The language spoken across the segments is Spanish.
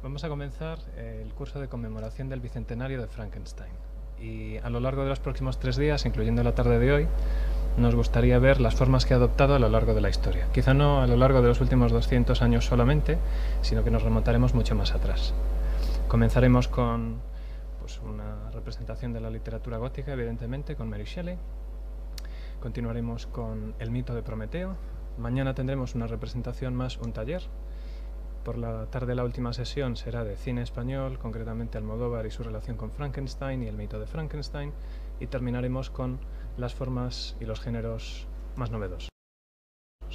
Vamos a comenzar eh, el curso de conmemoración del Bicentenario de Frankenstein. Y a lo largo de los próximos tres días, incluyendo la tarde de hoy, nos gustaría ver las formas que ha adoptado a lo largo de la historia. Quizá no a lo largo de los últimos 200 años solamente, sino que nos remontaremos mucho más atrás. Comenzaremos con pues, una representación de la literatura gótica, evidentemente, con Mary Shelley. Continuaremos con el mito de Prometeo. Mañana tendremos una representación más, un taller por la tarde la última sesión será de cine español, concretamente Almodóvar y su relación con Frankenstein y el mito de Frankenstein, y terminaremos con las formas y los géneros más novedosos,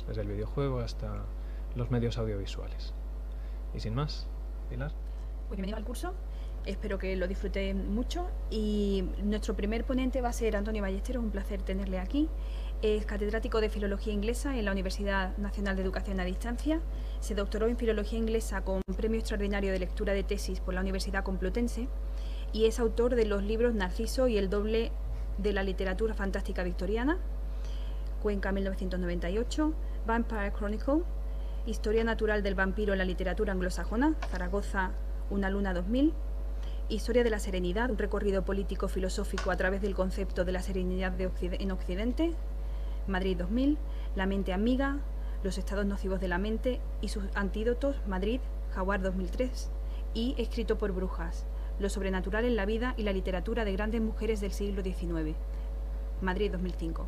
desde el videojuego hasta los medios audiovisuales. Y sin más, Pilar. Pues bienvenido al curso espero que lo disfruten mucho y nuestro primer ponente va a ser Antonio Ballesteros, un placer tenerle aquí. Es catedrático de Filología Inglesa en la Universidad Nacional de Educación a Distancia se doctoró en Filología Inglesa con Premio Extraordinario de Lectura de Tesis por la Universidad Complutense y es autor de los libros Narciso y el doble de la literatura fantástica victoriana, Cuenca 1998, Vampire Chronicle, Historia Natural del Vampiro en la Literatura Anglosajona, Zaragoza, Una Luna 2000, Historia de la Serenidad, un recorrido político filosófico a través del concepto de la serenidad en Occidente, Madrid 2000, La Mente Amiga, los estados nocivos de la mente y sus antídotos, Madrid, Jaguar 2003, y Escrito por Brujas, Lo sobrenatural en la vida y la literatura de grandes mujeres del siglo XIX, Madrid 2005.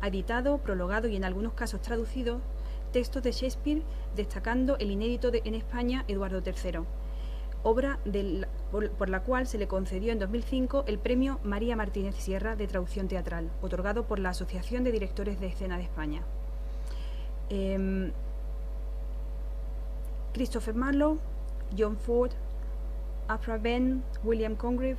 Ha editado, prologado y en algunos casos traducido textos de Shakespeare, destacando el inédito de, en España Eduardo III, obra por, la cual se le concedió en 2005 el premio María Martínez Sierra de traducción teatral, otorgado por la Asociación de Directores de Escena de España. Em, Christopher Marlowe, John Ford, Afra ben William Congreve,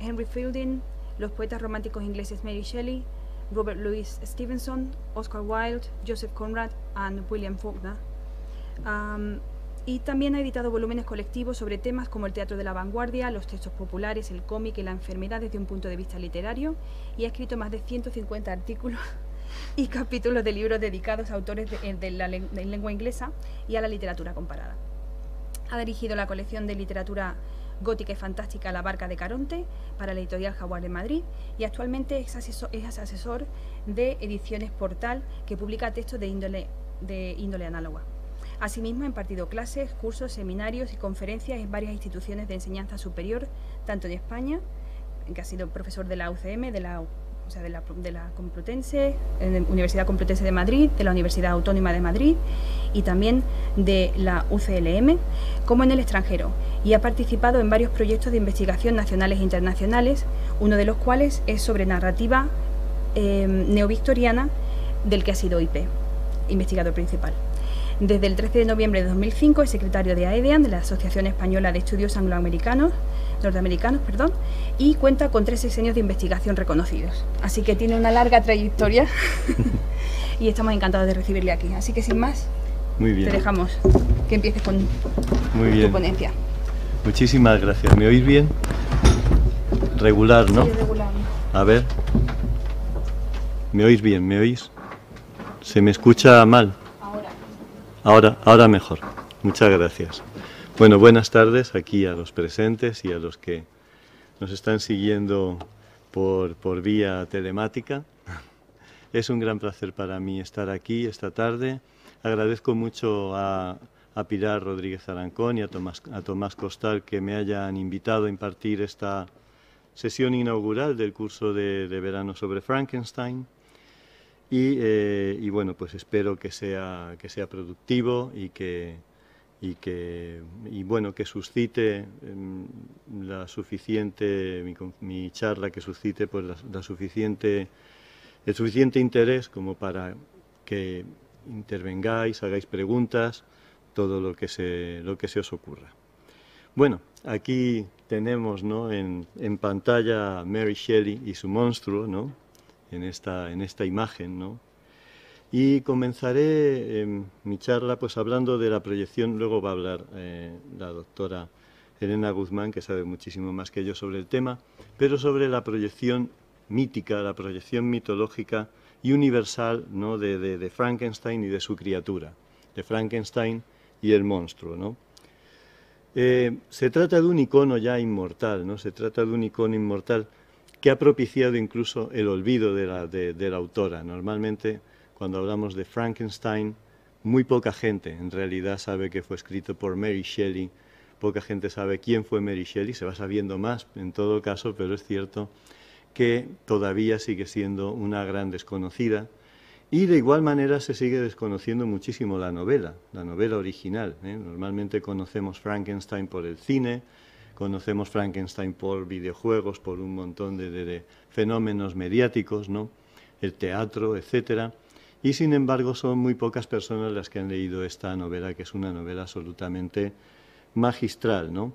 Henry Fielding, los poetas románticos ingleses Mary Shelley, Robert Louis Stevenson, Oscar Wilde, Joseph Conrad and William Faulkner. y también ha editado volúmenes colectivos sobre temas como el teatro de la vanguardia, los textos populares, el cómic y la enfermedad desde un punto de vista literario y ha escrito más de 150 artículos y capítulos de libros dedicados a autores de, eh, la lengua inglesa y a la literatura comparada. Ha dirigido la colección de literatura gótica y fantástica La Barca de Caronte para la editorial Jaguar de Madrid y actualmente es asesor, es asesor de Ediciones Portal que publica textos de índole, de índole análoga. Asimismo, ha impartido clases, cursos, seminarios y conferencias en varias instituciones de enseñanza superior, tanto en España, que ha sido profesor de la UCM, de la o sea, de la, Complutense, Universidad Complutense de Madrid, de la Universidad Autónoma de Madrid y también de la UCLM, como en el extranjero, y ha participado en varios proyectos de investigación nacionales e internacionales, uno de los cuales es sobre narrativa eh, neovictoriana del que ha sido IP, investigador principal. Desde el 13 de noviembre de 2005 es secretario de AEDEAN, de la Asociación Española de Estudios Angloamericanos, norteamericanos, perdón, y cuenta con tres diseños de investigación reconocidos. Así que tiene una larga trayectoria y estamos encantados de recibirle aquí. Así que sin más, te dejamos que empieces con tu ponencia. Muchísimas gracias. ¿Me oís bien? Regular, ¿no? Regular. A ver. ¿Me oís bien? ¿Me oís? Se me escucha mal. Ahora. Ahora, ahora mejor. Muchas gracias. Bueno, buenas tardes aquí a los presentes y a los que nos están siguiendo por, por vía telemática. Es un gran placer para mí estar aquí esta tarde. Agradezco mucho a, a Pilar Rodríguez Arancón y a Tomás, a Tomás Costal que me hayan invitado a impartir esta sesión inaugural del curso de, verano sobre Frankenstein. Y, eh, y, bueno, pues espero que sea, que sea productivo y que, y que y bueno que suscite em, la suficiente mi, charla que suscite pues la, suficiente el suficiente interés como para que intervengáis hagáis preguntas todo lo que se lo que se os ocurra bueno aquí tenemos ¿no? en, en, pantalla a Mary Shelley y su monstruo no en esta en esta imagen no y comenzaré em, mi charla pues hablando de la proyección, luego va a hablar eh, la doctora Elena Guzmán, que sabe muchísimo más que yo sobre el tema, pero sobre la proyección mítica, la proyección mitológica y universal ¿no? de, Frankenstein y de su criatura, de Frankenstein y el monstruo. ¿no? Eh, se trata de un icono ya inmortal, ¿no? se trata de un icono inmortal que ha propiciado incluso el olvido de la, de la autora. Normalmente cuando hablamos de Frankenstein, muy poca gente en realidad sabe que fue escrito por Mary Shelley, poca gente sabe quién fue Mary Shelley, se va sabiendo más en todo caso, pero es cierto que todavía sigue siendo una gran desconocida. Y de igual manera se sigue desconociendo muchísimo la novela, la novela original. ¿eh? Normalmente conocemos Frankenstein por el cine, conocemos Frankenstein por videojuegos, por un montón de, fenómenos mediáticos, ¿no? el teatro, etcétera y sin embargo son muy pocas personas las que han leído esta novela, que es una novela absolutamente magistral, ¿no?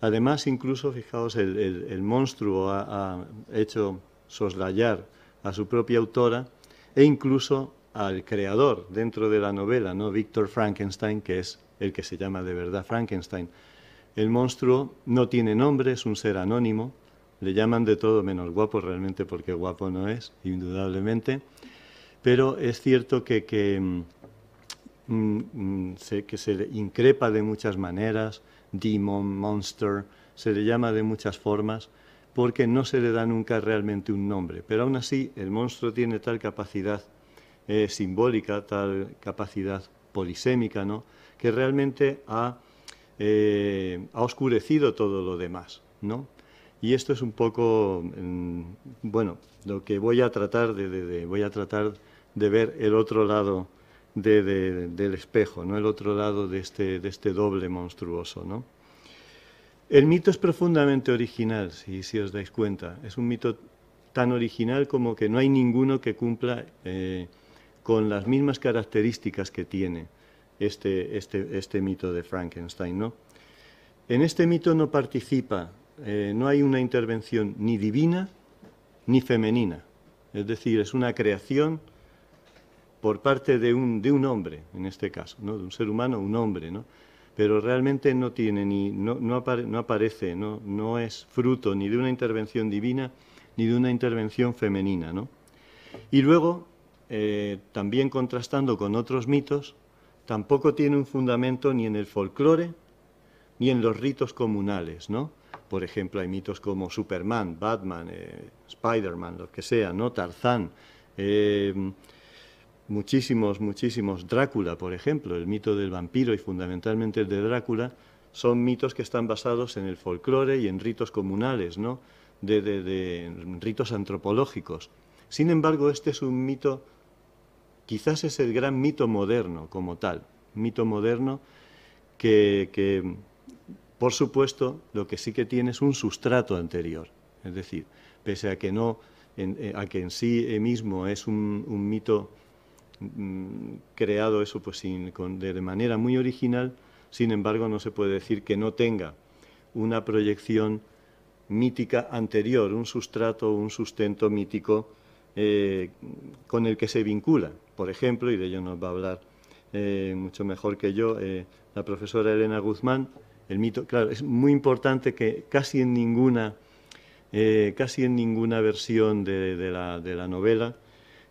Además, incluso, fijaos, el, monstruo ha, hecho soslayar a su propia autora e incluso al creador dentro de la novela, ¿no? Víctor Frankenstein, que es el que se llama de verdad Frankenstein. El monstruo no tiene nombre, es un ser anónimo, le llaman de todo menos guapo realmente porque guapo no es, indudablemente pero es cierto que, mm, mm, mm, que, se, le increpa de muchas maneras, demon, monster, se le llama de muchas formas, porque no se le da nunca realmente un nombre. Pero aún así, el monstruo tiene tal capacidad eh, simbólica, tal capacidad polisémica, ¿no? que realmente ha, eh, oscurecido todo lo demás. Y esto es un poco, bueno, lo que voy a tratar de, voy a tratar de ver el otro lado del espejo, ¿no? el otro lado de este, de este doble monstruoso. ¿no? El mito es profundamente original, si, os dais cuenta. Es un mito tan original como que no hay ninguno que cumpla eh, con las mismas características que tiene este, este, este, mito de Frankenstein. ¿no? En este mito no participa, eh, no hay una intervención ni divina ni femenina. Es decir, es una creación por parte de un, de un hombre, en este caso, ¿no? de un ser humano, un hombre, ¿no? pero realmente no tiene ni, no, aparece, no, no es fruto ni de una intervención divina ni de una intervención femenina. ¿no? Y luego, eh, también contrastando con otros mitos, tampoco tiene un fundamento ni en el folclore ni en los ritos comunales, ¿no? Por ejemplo, hay mitos como Superman, Batman, eh, Spider-Man, lo que sea, ¿no? Tarzán, eh, muchísimos, muchísimos. Drácula, por ejemplo, el mito del vampiro y fundamentalmente el de Drácula, son mitos que están basados en el folclore y en ritos comunales, ¿no? de, ritos antropológicos. Sin embargo, este es un mito, quizás es el gran mito moderno como tal, mito moderno que, por supuesto, lo que sí que tiene es un sustrato anterior. Es decir, pese a que, no, en, eh, a que en sí mismo es un mito Mm, creado eso pues de manera muy original, sin embargo no se puede decir que no tenga una proyección mítica anterior, un sustrato, un sustento mítico eh, con el que se vincula. Por ejemplo, y de ello nos va a hablar eh, mucho mejor que yo eh, la profesora Elena Guzmán, el mito, claro, es muy importante que casi en ninguna, casi en ninguna versión de, de la, novela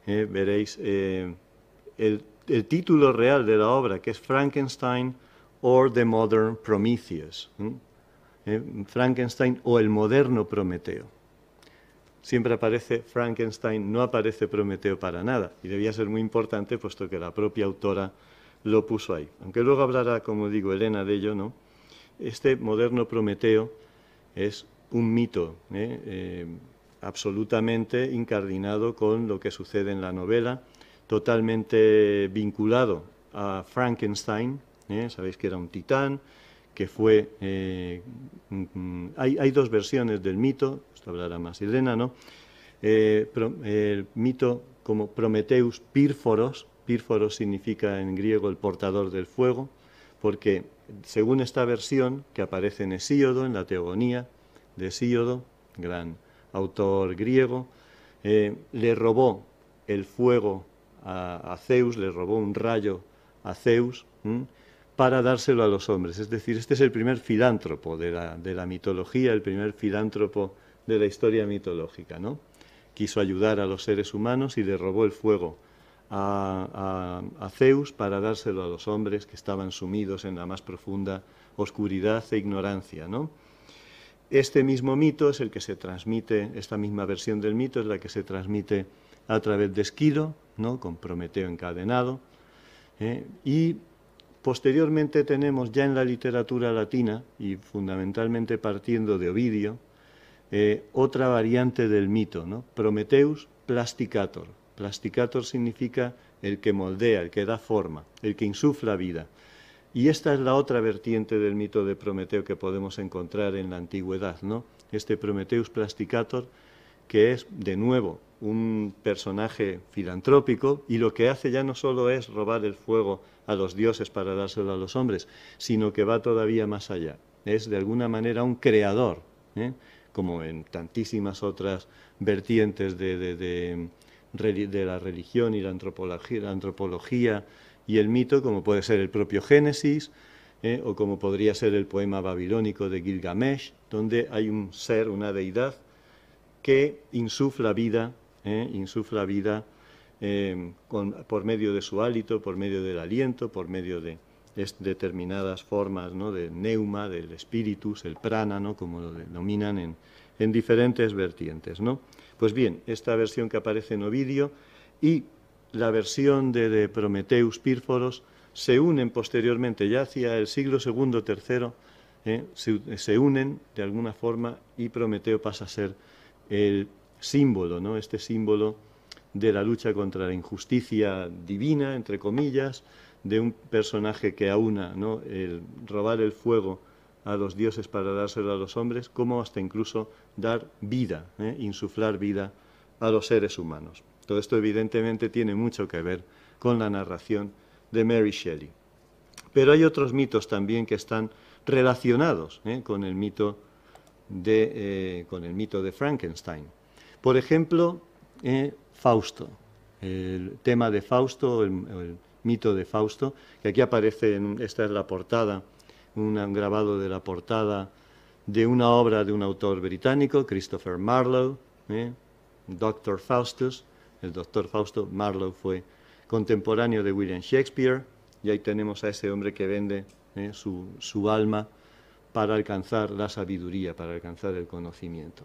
veréis el, título real de la obra, que es Frankenstein or the Modern Prometheus. Eh, Frankenstein o el moderno Prometeo. Siempre aparece Frankenstein, no aparece Prometeo para nada, y debía ser muy importante puesto que la propia autora lo puso ahí. Aunque luego hablará, como digo, Elena de ello, ¿no? Este moderno Prometeo es un mito, ¿eh? Eh, absolutamente incardinado con lo que sucede en la novela totalmente vinculado a Frankenstein, ¿eh? sabéis que era un titán, que fue... Eh, mm, hay, dos versiones del mito, esto hablará más Irena, ¿no? Eh, el mito como Prometeus Pírforos, Pírforos significa en griego el portador del fuego, porque según esta versión que aparece en Hesíodo, en la Teogonía de Hesíodo, gran autor griego, le robó el fuego a, Zeus, le robó un rayo a Zeus para dárselo a los hombres. Es decir, este es el primer filántropo de la, mitología, el primer filántropo de la historia mitológica, ¿no? Quiso ayudar a los seres humanos y le robó el fuego a, a, a, Zeus para dárselo a los hombres que estaban sumidos en la más profunda oscuridad e ignorancia, ¿no? Este mismo mito es el que se transmite, esta misma versión del mito es la que se transmite a través de esquilo, con Prometeo encadenado. ¿eh? Y posteriormente tenemos ya en la literatura latina, y fundamentalmente partiendo de Ovidio, eh, otra variante del mito, ¿no? Prometeus plasticator. Plasticator significa el que moldea, el que da forma, el que insufla vida. Y esta es la otra vertiente del mito de Prometeo que podemos encontrar en la antigüedad, ¿no? Este Prometeus plasticator que es, de nuevo, un personaje filantrópico y lo que hace ya no solo es robar el fuego a los dioses para dárselo a los hombres, sino que va todavía más allá. Es de alguna manera un creador, ¿eh? como en tantísimas otras vertientes de, de, la religión y la antropología, antropología, y el mito, como puede ser el propio Génesis, ¿eh? o como podría ser el poema babilónico de Gilgamesh, donde hay un ser, una deidad, que insufla vida, ¿eh? insufla vida em, por medio de su hálito, por medio del aliento, por medio de determinadas formas ¿no? de neuma, del espíritus, el prana, ¿no? como lo denominan en, diferentes vertientes. ¿no? Pues bien, esta versión que aparece en Ovidio y la versión de, de Prometeus Pírforos se unen posteriormente, ya hacia el siglo II, III, ¿eh? se, se unen de alguna forma y Prometeo pasa a ser el símbolo, ¿no? este símbolo de la lucha contra la injusticia divina, entre comillas, de un personaje que aúna ¿no? el robar el fuego a los dioses para dárselo a los hombres, como hasta incluso dar vida, ¿eh? insuflar vida a los seres humanos. Todo esto evidentemente tiene mucho que ver con la narración de Mary Shelley. Pero hay otros mitos también que están relacionados ¿eh? con el mito eh, con el mito de Frankenstein. Por ejemplo, eh, Fausto, el tema de Fausto, el, mito de Fausto, que aquí aparece, en, esta es la portada, un grabado de la portada de una obra de un autor británico, Christopher Marlowe, eh, Doctor Faustus, el doctor Fausto Marlowe fue contemporáneo de William Shakespeare, y ahí tenemos a ese hombre que vende eh, su alma para alcanzar la sabiduría, para alcanzar el conocimiento.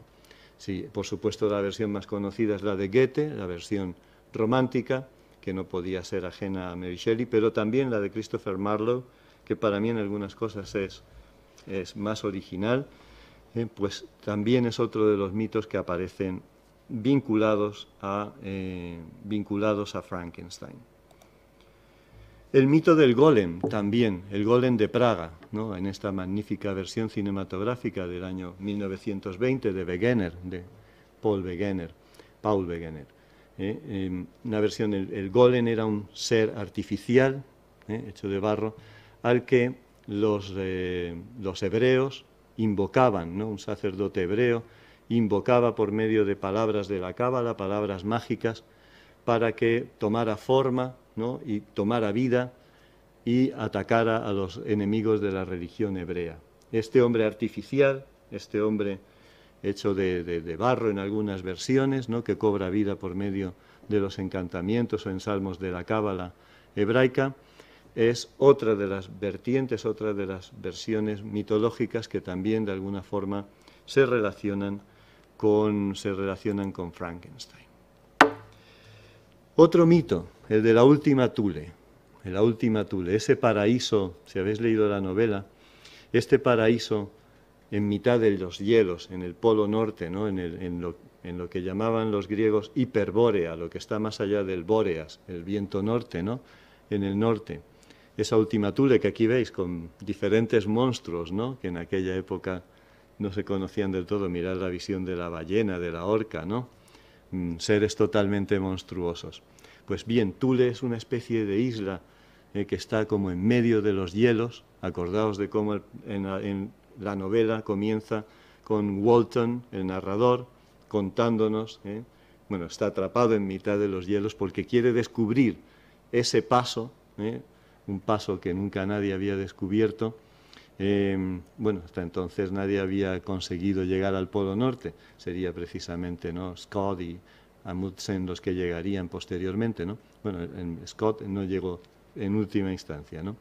Sí, por supuesto, la versión más conocida es la de Goethe, la versión romántica, que no podía ser ajena a Mary Shelley, pero también la de Christopher Marlowe, que para mí en algunas cosas es, más original, eh, pues también es otro de los mitos que aparecen vinculados eh, vinculados a Frankenstein. El mito del golem también, el golem de Praga, en esta magnífica versión cinematográfica del año 1920 de Wegener, de Paul Wegener, Paul Wegener. ¿eh? Em, una versión, el, golem era un ser artificial, ¿eh? hecho de barro, al que eh, los, hebreos invocaban, ¿no? un sacerdote hebreo invocaba por medio de palabras de la cábala, palabras mágicas, para que tomara forma y tomara vida y atacara a los enemigos de la religión hebrea. Este hombre artificial, este hombre hecho de, barro en algunas versiones, ¿no? que cobra vida por medio de los encantamientos o ensalmos de la cábala hebraica, es otra de las vertientes, otra de las versiones mitológicas que también de alguna forma se relacionan con, se relacionan con Frankenstein. Otro mito, el de la última Tule, la última Tule, ese paraíso, si habéis leído la novela, este paraíso en mitad de los hielos, en el polo norte, ¿no? en, lo, que llamaban los griegos hiperbórea, lo que está más allá del bóreas, el viento norte, ¿no? en el norte. Esa última Tule que aquí veis con diferentes monstruos ¿no? que en aquella época no se conocían del todo. Mirad la visión de la ballena, de la orca, ¿no? Mm, seres totalmente monstruosos. Pues bien, Tule es una especie de isla eh, que está como en medio de los hielos. Acordaos de cómo en, la, novela comienza con Walton, el narrador, contándonos, eh, bueno, está atrapado en mitad de los hielos porque quiere descubrir ese paso, eh, un paso que nunca nadie había descubierto, Em, bueno, hasta entonces nadie había conseguido llegar al Polo Norte, sería precisamente ¿no? Scott y Amundsen los que llegarían posteriormente. ¿no? Bueno, Scott no llegó en última instancia, ¿no?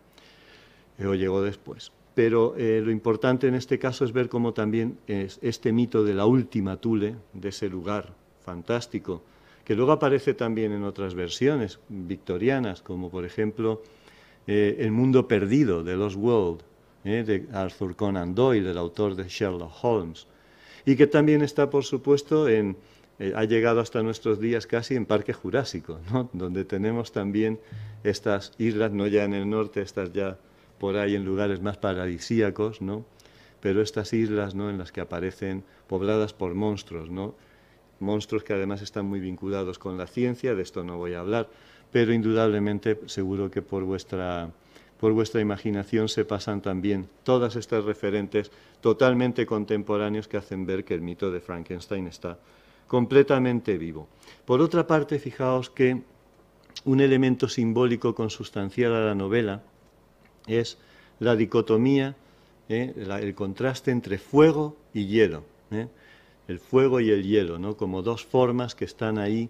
Eh, o llegó después. Pero eh, lo importante en este caso es ver cómo también es este mito de la última Tule, de ese lugar fantástico, que luego aparece también en otras versiones victorianas, como por ejemplo eh, El mundo perdido de Los World, eh, de Arthur Conan Doyle, el autor de Sherlock Holmes, y que también está, por supuesto, en, eh, ha llegado hasta nuestros días casi en Parque Jurásico, donde tenemos también estas islas, no ya en el norte, estas ya por ahí en lugares más paradisíacos, ¿no? pero estas islas ¿no? en las que aparecen pobladas por monstruos, ¿no? monstruos que además están muy vinculados con la ciencia, de esto no voy a hablar, pero indudablemente seguro que por vuestra por vuestra imaginación se pasan también todas estas referentes totalmente contemporáneos que hacen ver que el mito de Frankenstein está completamente vivo. Por otra parte, fijaos que un elemento simbólico consustancial a la novela es la dicotomía, ¿eh? el contraste entre fuego y hielo, ¿eh? el fuego y el hielo, ¿no? como dos formas que están ahí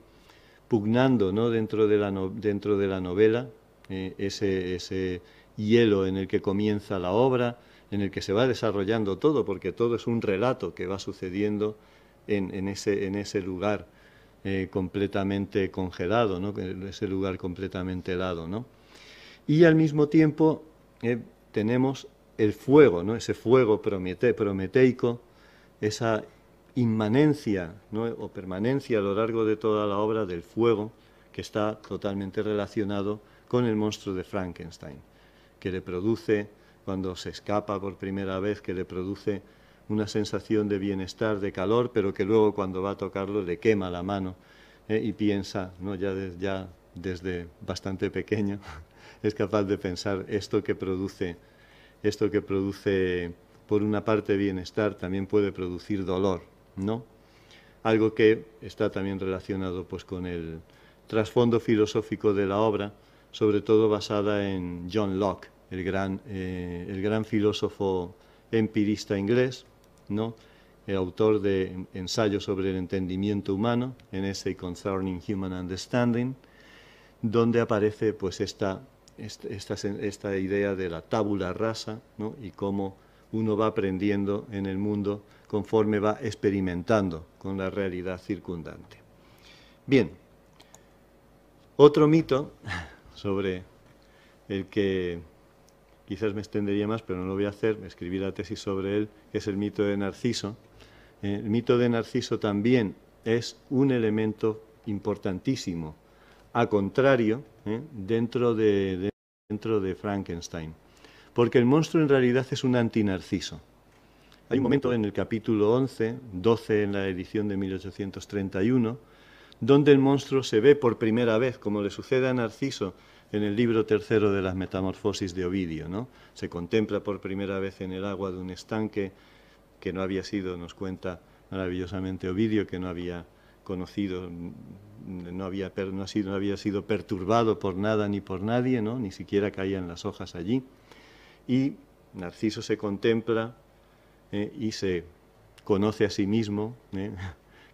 pugnando ¿no? dentro, de la dentro de la novela eh, ese, ese hielo en el que comienza la obra, en el que se va desarrollando todo, porque todo es un relato que va sucediendo en, ese, lugar eh, completamente congelado, ¿no? en ese lugar completamente helado. ¿no? Y al mismo tiempo eh, tenemos el fuego, ¿no? ese fuego prometeico, esa inmanencia o permanencia a lo largo de toda la obra del fuego, que está totalmente relacionado con el monstruo de Frankenstein que le produce, cuando se escapa por primera vez, que le produce una sensación de bienestar, de calor, pero que luego cuando va a tocarlo le quema la mano ¿eh? y piensa, ¿no? ya, ya desde bastante pequeño, es capaz de pensar esto que produce, esto que produce por una parte bienestar también puede producir dolor, ¿no? Algo que está también relacionado pues con el trasfondo filosófico de la obra, sobre todo basada en John Locke, el gran, eh, el gran filósofo empirista inglés, ¿no? el eh, autor de Ensayos sobre el Entendimiento Humano, en ese Concerning Human Understanding, donde aparece pues esta, esta, esta idea de la tábula rasa y cómo uno va aprendiendo en el mundo conforme va experimentando con la realidad circundante. Bien, otro mito sobre el que quizás me extendería más, pero no lo voy a hacer, escribí la tesis sobre él, que es el mito de Narciso. Eh, el mito de Narciso también es un elemento importantísimo, a contrario, eh, dentro, de, dentro de Frankenstein, porque el monstruo en realidad es un antinarciso. Hay un momento en el capítulo 11, 12 en la edición de 1831, donde el monstruo se ve por primera vez, como le sucede a Narciso en el libro tercero de las Metamorfosis de Ovidio. ¿no? Se contempla por primera vez en el agua de un estanque que no había sido, nos cuenta maravillosamente Ovidio, que no había conocido, no había, no ha sido, no había sido perturbado por nada ni por nadie, ¿no? ni siquiera caían las hojas allí. Y Narciso se contempla eh, y se conoce a sí mismo. ¿eh?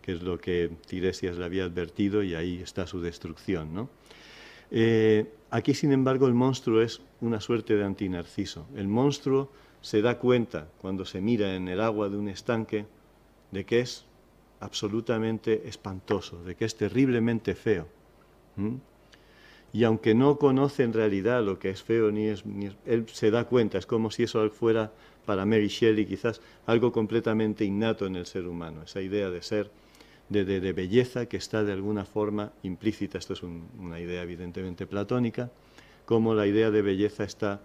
que es lo que Tiresias le había advertido y ahí está su destrucción. Eh, aquí, sin embargo, el monstruo es una suerte de antinarciso. El monstruo se da cuenta cuando se mira en el agua de un estanque de que es absolutamente espantoso, de que es terriblemente feo. Y aunque no conoce en realidad lo que es feo, ni es, él se da cuenta, es como si eso fuera para Mary Shelley quizás algo completamente innato en el ser humano, esa idea de ser de, belleza que está de alguna forma implícita, esto es una idea evidentemente platónica, como la idea de belleza está,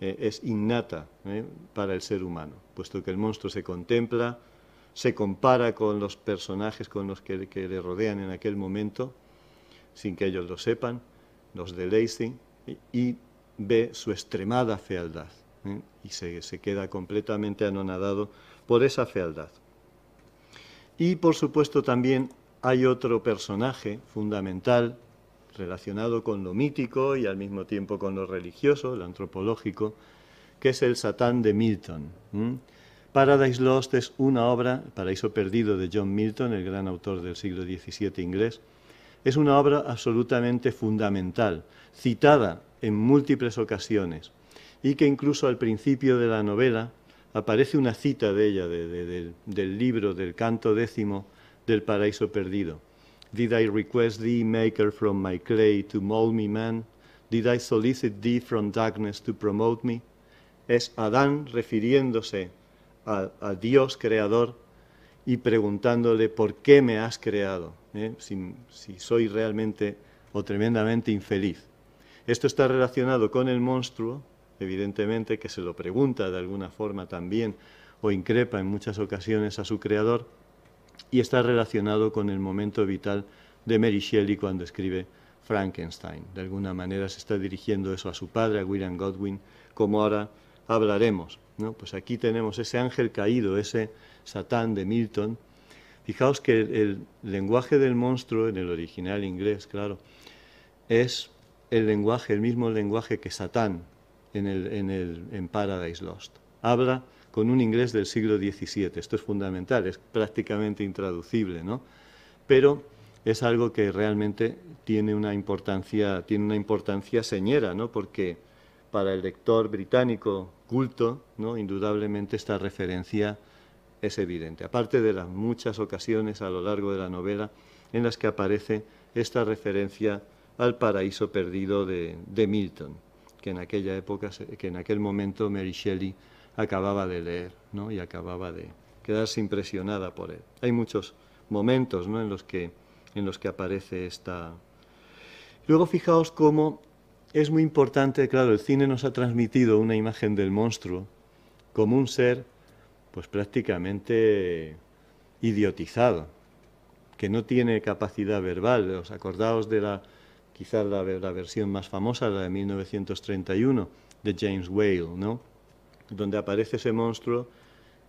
eh, es innata eh, para el ser humano, puesto que el monstruo se contempla, se compara con los personajes con los que, le rodean en aquel momento, sin que ellos lo sepan, los de Lacey, y, ve su extremada fealdad eh, y se queda completamente anonadado por esa fealdad. Y por supuesto también hay otro personaje fundamental relacionado con lo mítico y al mismo tiempo con lo religioso, lo antropológico, que es el Satán de Milton. Paradise Lost es una obra, Paraíso Perdido de John Milton, el gran autor del siglo XVII inglés, es una obra absolutamente fundamental, citada en múltiples ocasiones, y que incluso al principio de la novela aparece una cita de ella, del libro, del canto décimo del paraíso perdido. Did I request thee, maker, from my clay to mold me man? Did I solicit thee from darkness to promote me? Es Adán refiriéndose a, Dios creador y preguntándole por qué me has creado, ¿eh? si soy realmente o tremendamente infeliz. Esto está relacionado con el monstruo, evidentemente, que se lo pregunta de alguna forma también o increpa en muchas ocasiones a su creador, y está relacionado con el momento vital de Mary Shelley cuando escribe Frankenstein. De alguna manera se está dirigiendo eso a su padre, a William Godwin, como ahora hablaremos. ¿no? Pues aquí tenemos ese ángel caído, ese Satán de Milton. Fijaos que el, el lenguaje del monstruo, en el original inglés, claro, es el lenguaje, el mismo lenguaje que Satán en, el, en, Paradise Lost. Habla con un inglés del siglo XVII, esto es fundamental, es prácticamente intraducible, ¿no? Pero es algo que realmente tiene una importancia, tiene una importancia señera, ¿no? Porque para el lector británico culto, ¿no? indudablemente esta referencia es evidente. Aparte de las muchas ocasiones a lo largo de la novela en las que aparece esta referencia al paraíso perdido de, de Milton que en aquella época, que en aquel momento Mary Shelley acababa de leer ¿no? y acababa de quedarse impresionada por él. Hay muchos momentos ¿no? en, los que, en los que aparece esta... Luego fijaos cómo es muy importante, claro, el cine nos ha transmitido una imagen del monstruo como un ser pues prácticamente idiotizado, que no tiene capacidad verbal. Os acordaos de la quizás la, versión más famosa, la de 1931, de James Whale, ¿no? donde aparece ese monstruo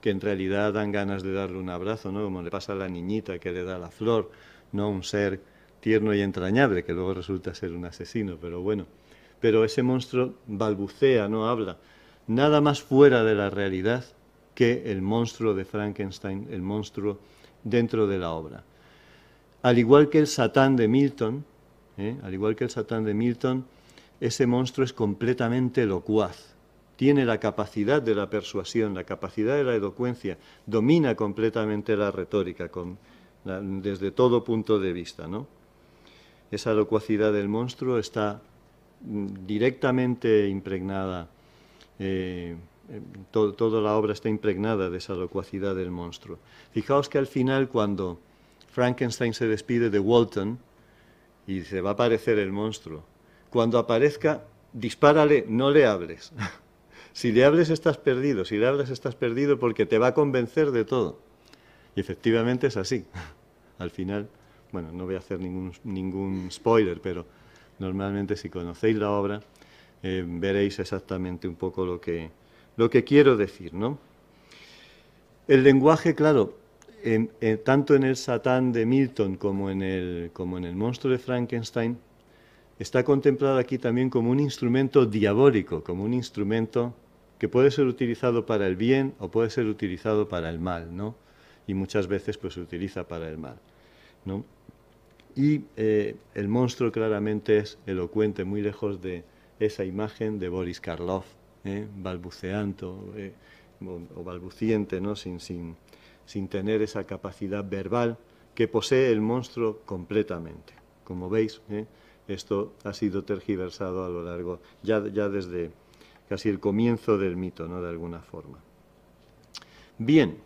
que en realidad dan ganas de darle un abrazo, ¿no? como le pasa a la niñita que le da la flor, no un ser tierno y entrañable, que luego resulta ser un asesino, pero bueno. Pero ese monstruo balbucea, no habla. Nada más fuera de la realidad que el monstruo de Frankenstein, el monstruo dentro de la obra. Al igual que el Satán de Milton, ¿eh? al igual que el Satán de Milton, ese monstruo es completamente locuaz, tiene la capacidad de la persuasión, la capacidad de la elocuencia, domina completamente la retórica desde todo punto de vista. Esa locuacidad del monstruo está mm, directamente impregnada, eh, toda la obra está impregnada de esa locuacidad del monstruo. Fijaos que al final cuando Frankenstein se despide de Walton, y se va a aparecer el monstruo. Cuando aparezca, dispárale, no le hables. si le hables estás perdido, si le hablas estás perdido porque te va a convencer de todo. Y efectivamente es así. Al final, bueno, no voy a hacer ningún, ningún spoiler, pero normalmente si conocéis la obra, eh, veréis exactamente un poco lo que, lo que quiero decir, ¿no? El lenguaje, claro, eh, tanto en el Satán de Milton como en, el, como en el monstruo de Frankenstein, está contemplado aquí también como un instrumento diabólico, como un instrumento que puede ser utilizado para el bien o puede ser utilizado para el mal, ¿no? Y muchas veces pues se utiliza para el mal, ¿no? Y eh, el monstruo claramente es elocuente, muy lejos de esa imagen de Boris Karloff, ¿eh? balbuceando o, balbuciente, ¿no? Sin, sin, sin tener esa capacidad verbal que posee el monstruo completamente. Como veis, ¿eh? esto ha sido tergiversado a lo largo, ya, desde casi el comienzo del mito, ¿no? de alguna forma. Bien,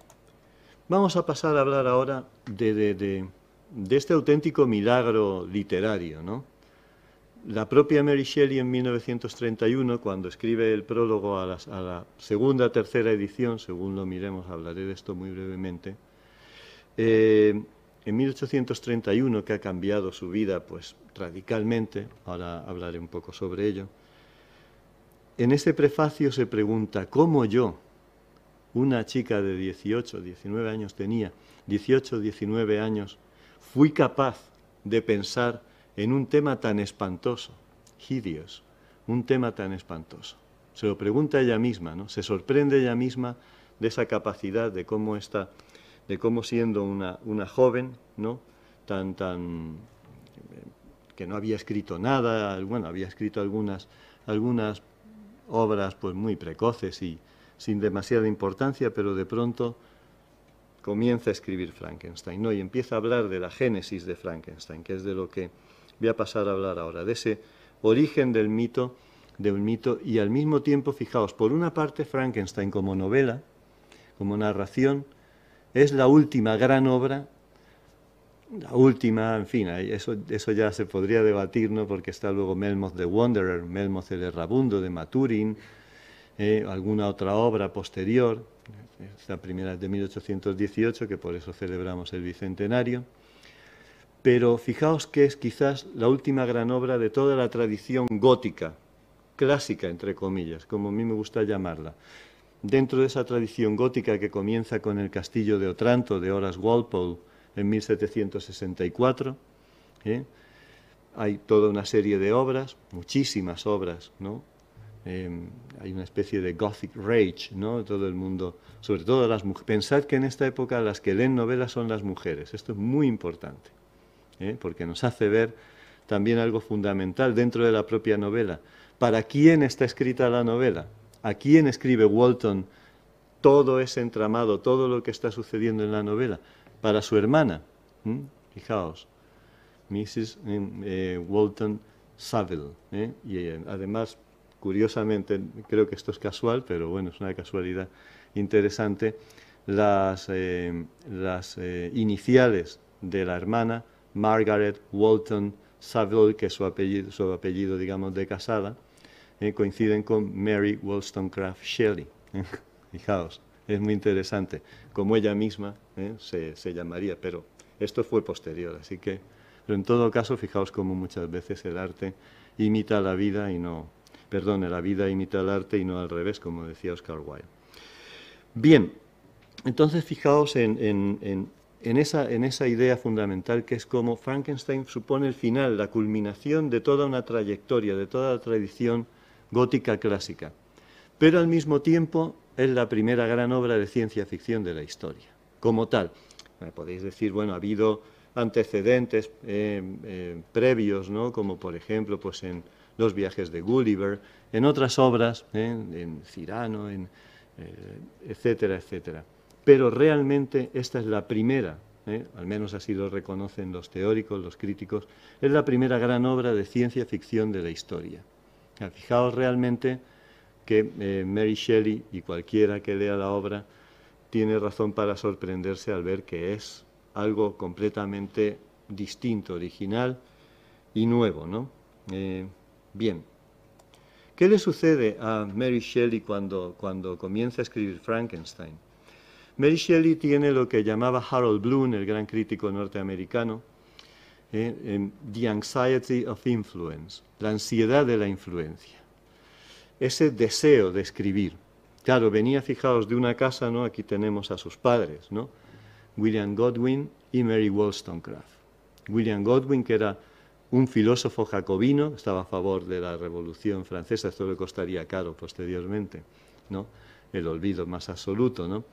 vamos a pasar a hablar ahora de, de este auténtico milagro literario, ¿no? La propia Mary Shelley en 1931, cuando escribe el prólogo a la, segunda, tercera edición, según lo miremos, hablaré de esto muy brevemente, eh, en 1831, que ha cambiado su vida pues radicalmente, ahora hablaré un poco sobre ello, en este prefacio se pregunta, ¿cómo yo, una chica de 18, 19 años tenía, 18, 19 años, fui capaz de pensar en un tema tan espantoso, hideous, un tema tan espantoso. Se lo pregunta ella misma, ¿no? Se sorprende ella misma de esa capacidad, de cómo está, de cómo siendo una, una joven, ¿no? Tan, tan, que no había escrito nada, bueno, había escrito algunas, algunas obras pues muy precoces y sin demasiada importancia, pero de pronto comienza a escribir Frankenstein, ¿no? Y empieza a hablar de la génesis de Frankenstein, que es de lo que voy a pasar a hablar ahora, de ese origen del mito, de mito, y al mismo tiempo, fijaos, por una parte Frankenstein como novela, como narración, es la última gran obra, la última, en fin, eso, eso ya se podría debatir, ¿no? porque está luego Melmoth the Wanderer, Melmoth el Errabundo de Maturin, eh, alguna otra obra posterior, esta primera es de 1818, que por eso celebramos el Bicentenario pero fijaos que es quizás la última gran obra de toda la tradición gótica, clásica, entre comillas, como a mí me gusta llamarla. Dentro de esa tradición gótica que comienza con el castillo de Otranto de Horace Walpole en 1764, ¿eh? hay toda una serie de obras, muchísimas obras, em, hay una especie de gothic rage, ¿no? Todo el mundo, sobre todo las mujeres. Pensad que en esta época las que leen novelas son las mujeres, esto es muy importante. ¿eh? porque nos hace ver también algo fundamental dentro de la propia novela. ¿Para quién está escrita la novela? ¿A quién escribe Walton todo ese entramado, todo lo que está sucediendo en la novela? Para su hermana, fijaos, Mrs. Eh, eh, Walton Saville. Y además, curiosamente, creo que esto es casual, pero bueno, es una casualidad interesante, las iniciales de la hermana Margaret Walton Saville, que es su apellido, su apellido digamos, de casada, eh, coinciden con Mary Wollstonecraft Shelley. ¿eh? Fijaos, es muy interesante, como ella misma ¿eh? se, llamaría, pero esto fue posterior, así que, pero en todo caso, fijaos cómo muchas veces el arte imita la vida y no, perdón, la vida imita el arte y no al revés, como decía Oscar Wilde. Bien, entonces fijaos en, en en esa, idea fundamental que es como Frankenstein supone el final, la culminación de toda una trayectoria, de toda la tradición gótica clásica. Pero al mismo tiempo es la primera gran obra de ciencia ficción de la historia, como tal. Eh, podéis decir, bueno, ha habido antecedentes eh, eh, previos, ¿no? como por ejemplo pues en Los viajes de Gulliver, en otras obras, en Cirano, en, etcétera, etcétera pero realmente esta es la primera, ¿eh? al menos así lo reconocen los teóricos, los críticos, es la primera gran obra de ciencia ficción de la historia. Fijaos realmente que eh, Mary Shelley y cualquiera que lea la obra tiene razón para sorprenderse al ver que es algo completamente distinto, original y nuevo, ¿no? Eh, bien, ¿qué le sucede a Mary Shelley cuando, cuando comienza a escribir Frankenstein? Mary Shelley tiene lo que llamaba Harold Bloom, el gran crítico norteamericano, eh, em, The Anxiety of Influence, la ansiedad de la influencia. Ese deseo de escribir. Claro, venía, fijaos, de una casa, ¿no? Aquí tenemos a sus padres, William Godwin y Mary Wollstonecraft. William Godwin, que era un filósofo jacobino, estaba a favor de la Revolución Francesa, esto le costaría caro posteriormente, ¿no? El olvido más absoluto, ¿no?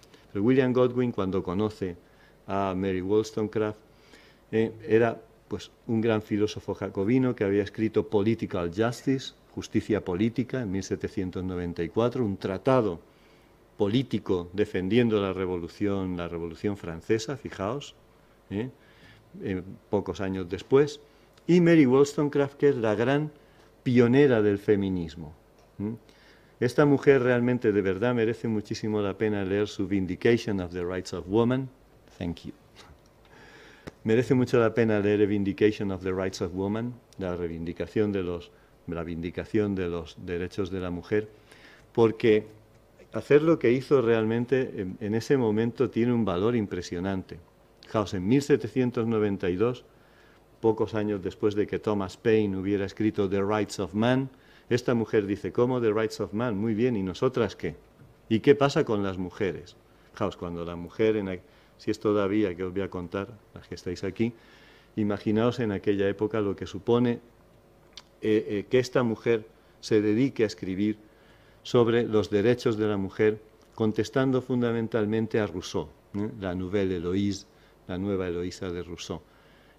William Godwin, cuando conoce a Mary Wollstonecraft, eh, era pues, un gran filósofo jacobino que había escrito Political Justice, Justicia Política, en 1794, un tratado político defendiendo la revolución, la revolución francesa, fijaos, eh, eh, pocos años después, y Mary Wollstonecraft, que es la gran pionera del feminismo. Esta mujer realmente de verdad merece muchísimo la pena leer su Vindication of the Rights of Woman. Thank you. Merece mucho la pena leer Vindication of the Rights of Woman, la reivindicación de los, la de los derechos de la mujer, porque hacer lo que hizo realmente en, en ese momento tiene un valor impresionante. House en 1792, pocos años después de que Thomas Paine hubiera escrito The Rights of Man, esta mujer dice, ¿cómo The Rights of Man? Muy bien, ¿y nosotras qué? ¿Y qué pasa con las mujeres? Fijaos, cuando la mujer, si es todavía que os voy a contar, las que estáis aquí, imaginaos en aquella época lo que supone eh, eh, que esta mujer se dedique a escribir sobre los derechos de la mujer, contestando fundamentalmente a Rousseau, ¿eh? la Nouvelle Héloïse, la nueva Eloísa de Rousseau,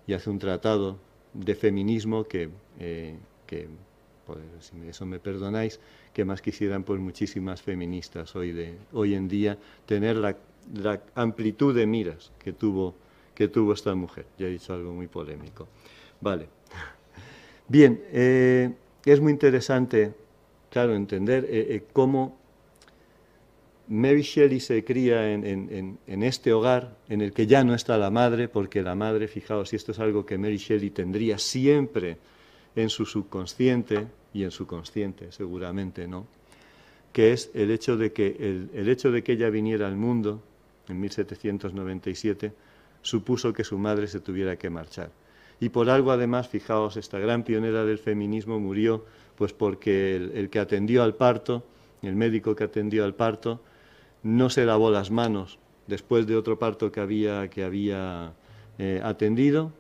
y hace un tratado de feminismo que si eso me perdonáis, que más quisieran por pues, muchísimas feministas hoy, de, hoy en día tener la, amplitud de miras que tuvo, que tuvo esta mujer. Ya he dicho algo muy polémico. Vale. Bien, eh, es muy interesante, claro, entender eh, eh, cómo Mary Shelley se cría en, en, este hogar en el que ya no está la madre, porque la madre, fijaos, si esto es algo que Mary Shelley tendría siempre en su subconsciente y en su consciente, seguramente, ¿no? Que es el hecho de que, el, hecho de que ella viniera al mundo en 1797 supuso que su madre se tuviera que marchar. Y por algo, además, fijaos, esta gran pionera del feminismo murió, pues porque el, que atendió al parto, el médico que atendió al parto, no se lavó las manos después de otro parto que había, que había eh, atendido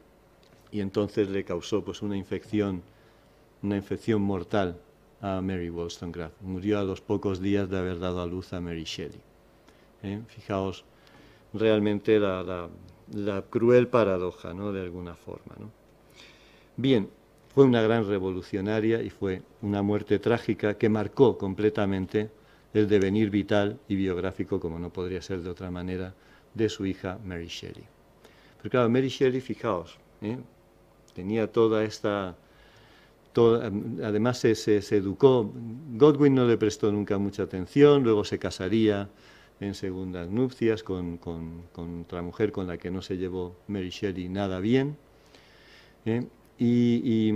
y entonces le causó pues, una, infección, una infección mortal a Mary Wollstonecraft. Murió a los pocos días de haber dado a luz a Mary Shelley. ¿eh? Fijaos realmente la, cruel paradoja, ¿no? de alguna forma. Bien, fue una gran revolucionaria y fue una muerte trágica que marcó completamente el devenir vital y biográfico, como no podría ser de otra manera, de su hija Mary Shelley. Pero claro, Mary Shelley, fijaos, ¿eh? tenía toda esta... además se, educó, Godwin no le prestó nunca mucha atención, luego se casaría en segundas nupcias con, otra mujer con la que no se llevó Mary Shelley nada bien. ¿eh? y,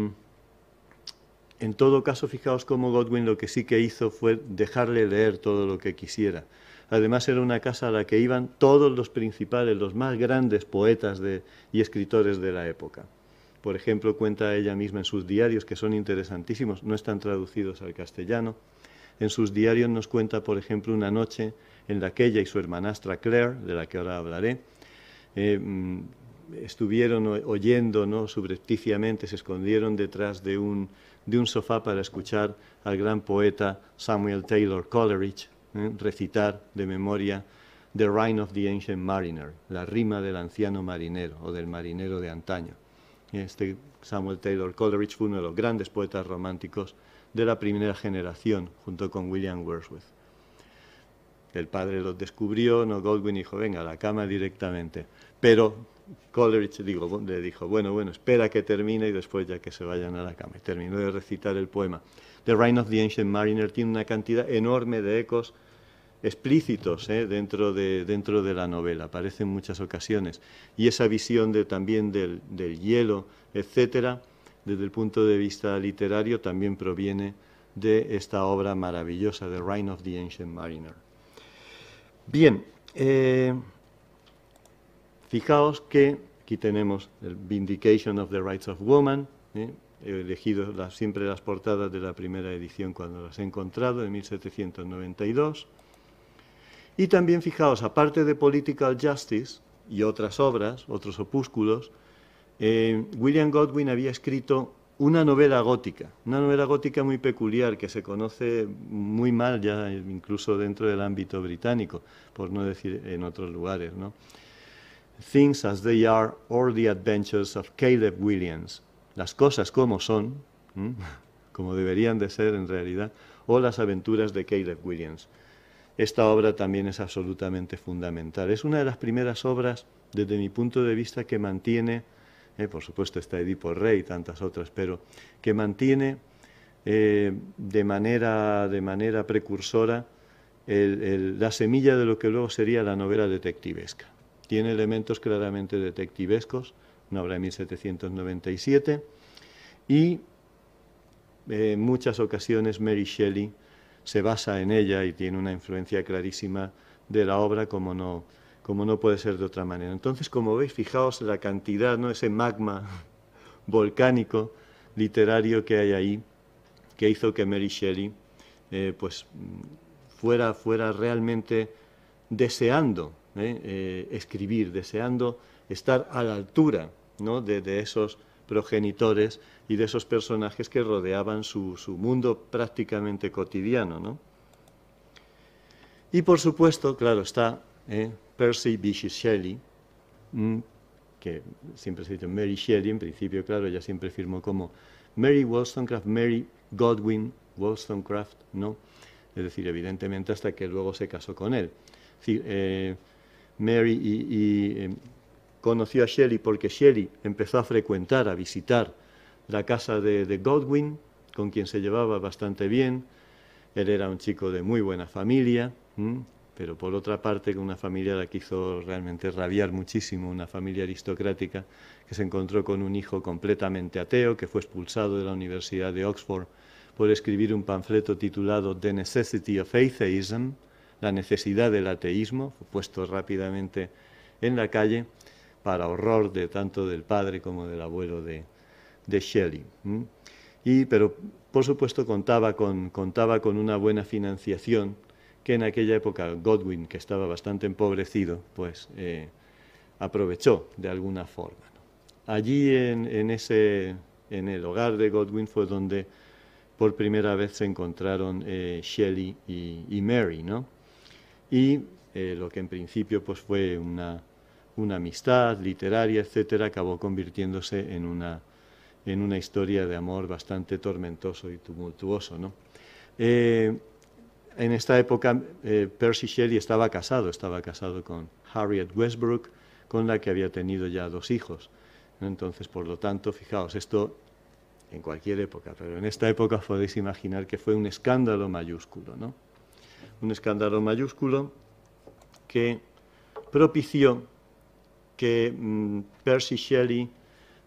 en todo caso, fijaos cómo Godwin lo que sí que hizo fue dejarle leer todo lo que quisiera. Además, era una casa a la que iban todos los principales, los más grandes poetas y escritores de la época por ejemplo, cuenta ella misma en sus diarios, que son interesantísimos, no están traducidos al castellano. En sus diarios nos cuenta, por ejemplo, una noche en la que ella y su hermanastra Claire, de la que ahora hablaré, eh, mm, estuvieron oyendo ¿no? subrepticiamente, se escondieron detrás de un, sofá para escuchar al gran poeta Samuel Taylor Coleridge ¿eh? recitar de memoria The Rime of the Ancient Mariner, la rima del anciano marinero o del marinero de antaño. Este Samuel Taylor Coleridge fue uno de los grandes poetas románticos de la primera generación, junto con William Wordsworth. El padre lo descubrió, no Goldwyn dijo, venga, a la cama directamente. Pero Coleridge le dijo, bueno, bueno, espera que termine y después ya que se vayan a la cama. Y terminó de recitar el poema. The Reign of the Ancient Mariner tiene una cantidad enorme de ecos explícitos eh, dentro, de, dentro de la novela, Aparece en muchas ocasiones. Y esa visión de, también del, hielo, etcétera, desde el punto de vista literario, también proviene de esta obra maravillosa, The Reign of the Ancient Mariner. Bien, eh, fijaos que aquí tenemos el Vindication of the Rights of Woman, eh, he elegido siempre las portadas de la primera edición cuando las he encontrado, en 1792. Y también fijaos, aparte de Political Justice y otras obras, otros opúsculos, eh, William Godwin había escrito una novela gótica, una novela gótica muy peculiar que se conoce muy mal ya incluso dentro del ámbito británico, por no decir en otros lugares, Things as they are or the adventures of Caleb Williams. Las cosas como son, como deberían de ser en realidad, o las aventuras de Caleb Williams. Esta obra también es absolutamente fundamental. Es una de las primeras obras, desde mi punto de vista, que mantiene, eh, por supuesto está Edipo Rey y tantas otras, pero que mantiene eh, de, manera, de manera precursora la semilla de lo que luego sería la novela detectivesca. Tiene elementos claramente detectivescos, una obra de 1797, y eh, en muchas ocasiones Mary Shelley se basa en ella y tiene una influencia clarísima de la obra como no, como no puede ser de otra manera. Entonces, como veis, fijaos la cantidad, ¿no? ese magma volcánico literario que hay ahí, que hizo que Mary Shelley eh, pues, fuera, fuera realmente deseando ¿eh? Eh, escribir, deseando estar a la altura ¿no? de esos progenitores y de esos personajes que rodeaban su, mundo prácticamente cotidiano. Y por supuesto, claro está, ¿eh? Percy Bysshe Shelley, mm, que siempre se dice Mary Shelley, en principio, claro, ella siempre firmó como Mary Wollstonecraft, Mary Godwin Wollstonecraft, ¿no? Es decir, evidentemente hasta que luego se casó con él. Eh, Mary y, em, conoció a Shelley porque Shelley empezó a frecuentar, a visitar la casa de, Godwin, con quien se llevaba bastante bien. Él era un chico de muy buena familia, pero por otra parte, una familia la quiso realmente rabiar muchísimo, una familia aristocrática que se encontró con un hijo completamente ateo que fue expulsado de la Universidad de Oxford por escribir un panfleto titulado The Necessity of Atheism, la necesidad del ateísmo, fue puesto rápidamente en la calle para horror de tanto del padre como del abuelo de, de Shelley. Y, pero, por supuesto, contaba con, contaba con una buena financiación que en aquella época Godwin, que estaba bastante empobrecido, pues eh, aprovechó de alguna forma. Allí en, ese, en el hogar de Godwin fue donde por primera vez se encontraron eh, Shelley y, Mary, ¿no? Y eh, lo que en principio pues, fue una, una amistad literaria, etcétera, acabó convirtiéndose en una en una historia de amor bastante tormentoso y tumultuoso. Eh, en esta época eh, Percy Shelley estaba casado, estaba casado con Harriet Westbrook, con la que había tenido ya dos hijos. Entonces, por lo tanto, fijaos, esto en cualquier época, pero en esta época podéis imaginar que fue un escándalo mayúsculo, ¿no? Un escándalo mayúsculo que propició que mm, Percy Shelley,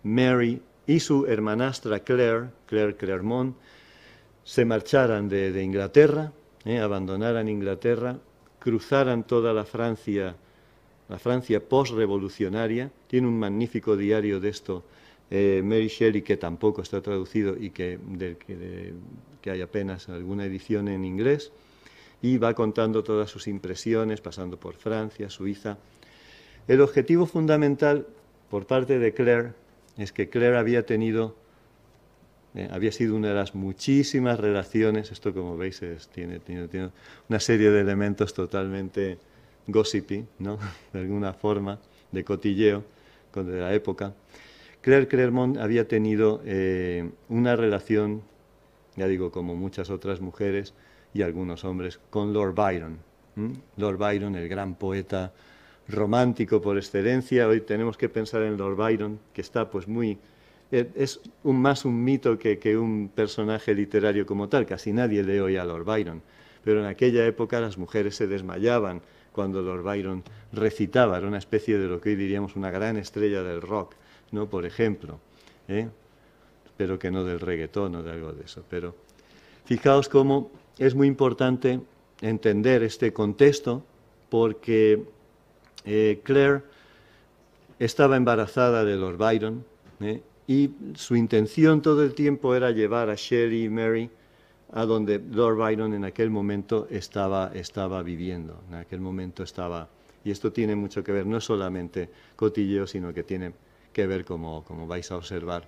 Mary y su hermanastra Claire, Claire Clermont, se marcharan de, Inglaterra, eh, abandonaran Inglaterra, cruzaran toda la Francia, la Francia postrevolucionaria. Tiene un magnífico diario de esto eh, Mary Shelley, que tampoco está traducido y que, que, hay apenas alguna edición en inglés, y va contando todas sus impresiones, pasando por Francia, Suiza. El objetivo fundamental por parte de Claire es que Claire había tenido, eh, había sido una de las muchísimas relaciones, esto como veis tiene, tiene, una serie de elementos totalmente gossipy, ¿no? de alguna forma, de cotilleo de la época. Claire Clermont había tenido eh, una relación, ya digo, como muchas otras mujeres y algunos hombres, con Lord Byron. Lord Byron, el gran poeta romántico por excelencia. Hoy tenemos que pensar en Lord Byron, que está pues muy... Eh, es más un mito que, un personaje literario como tal. Casi nadie lee hoy a Lord Byron. Pero en aquella época las mujeres se desmayaban cuando Lord Byron recitaba. Era una especie de lo que hoy diríamos una gran estrella del rock, ¿no? Por ejemplo. ¿eh? Pero que no del reggaetón o de algo de eso. Pero fijaos cómo es muy importante entender este contexto porque eh, Claire estaba embarazada de Lord Byron eh, y su intención todo el tiempo era llevar a Sherry y Mary a donde Lord Byron en aquel momento estaba, estaba viviendo, en aquel momento estaba... Y esto tiene mucho que ver, no solamente cotilleo, sino que tiene que ver, como, como vais a observar,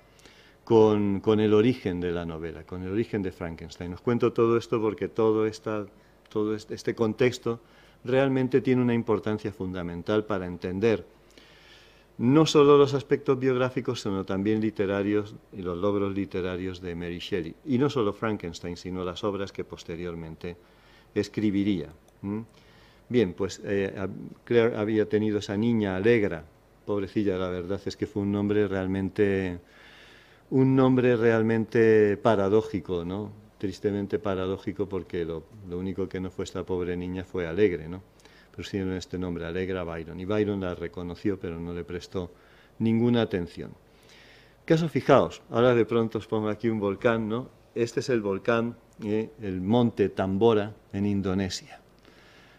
con, el origen de la novela, con el origen de Frankenstein. Os cuento todo esto porque todo, todo este, este contexto realmente tiene una importancia fundamental para entender no solo los aspectos biográficos, sino también literarios y los logros literarios de Mary Shelley. Y no solo Frankenstein, sino las obras que posteriormente escribiría. Bien, pues eh, Claire había tenido esa niña alegra, pobrecilla, la verdad es que fue un nombre realmente, un nombre realmente paradójico, ¿no? tristemente paradójico porque lo, único que no fue esta pobre niña fue alegre, ¿no? Pusieron este nombre, Alegra Byron, y Byron la reconoció pero no le prestó ninguna atención. Caso, fijaos, ahora de pronto os pongo aquí un volcán, ¿no? Este es el volcán, eh, el monte Tambora, en Indonesia.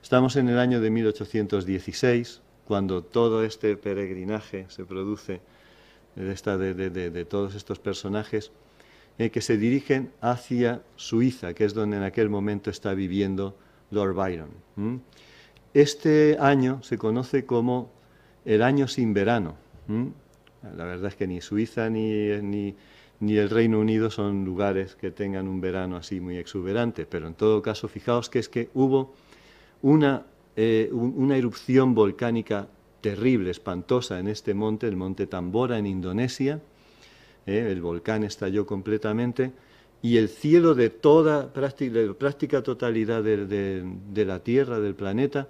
Estamos en el año de 1816, cuando todo este peregrinaje se produce, eh, de, esta, de todos estos personajes, eh, que se dirigen hacia Suiza, que es donde en aquel momento está viviendo Lord Byron. Este año se conoce como el año sin verano. La verdad es que ni Suiza eh, ni, el Reino Unido son lugares que tengan un verano así muy exuberante, pero en todo caso, fijaos que es que hubo una eh, erupción volcánica terrible, espantosa en este monte, el monte Tambora en Indonesia, ¿eh? el volcán estalló completamente y el cielo de toda práctica, totalidad de, la Tierra, del planeta,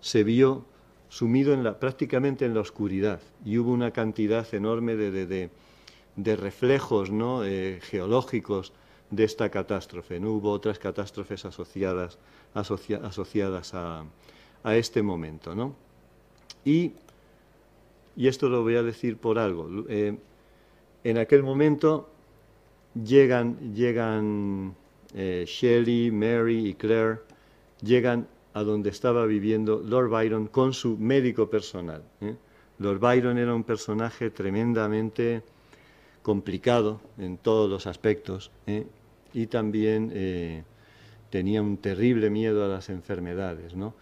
se vio sumido prácticamente en la oscuridad y hubo una cantidad enorme de, reflejos eh, geológicos de esta catástrofe. ¿no? Hubo otras catástrofes asociadas, asociadas a, este momento. Y, esto lo voy a decir por algo. Eh, en aquel momento llegan, eh, Shelley, Mary y Claire, llegan a donde estaba viviendo Lord Byron con su médico personal. ¿eh? Lord Byron era un personaje tremendamente complicado en todos los aspectos ¿eh? y también tenía un terrible miedo a las enfermedades. ¿no?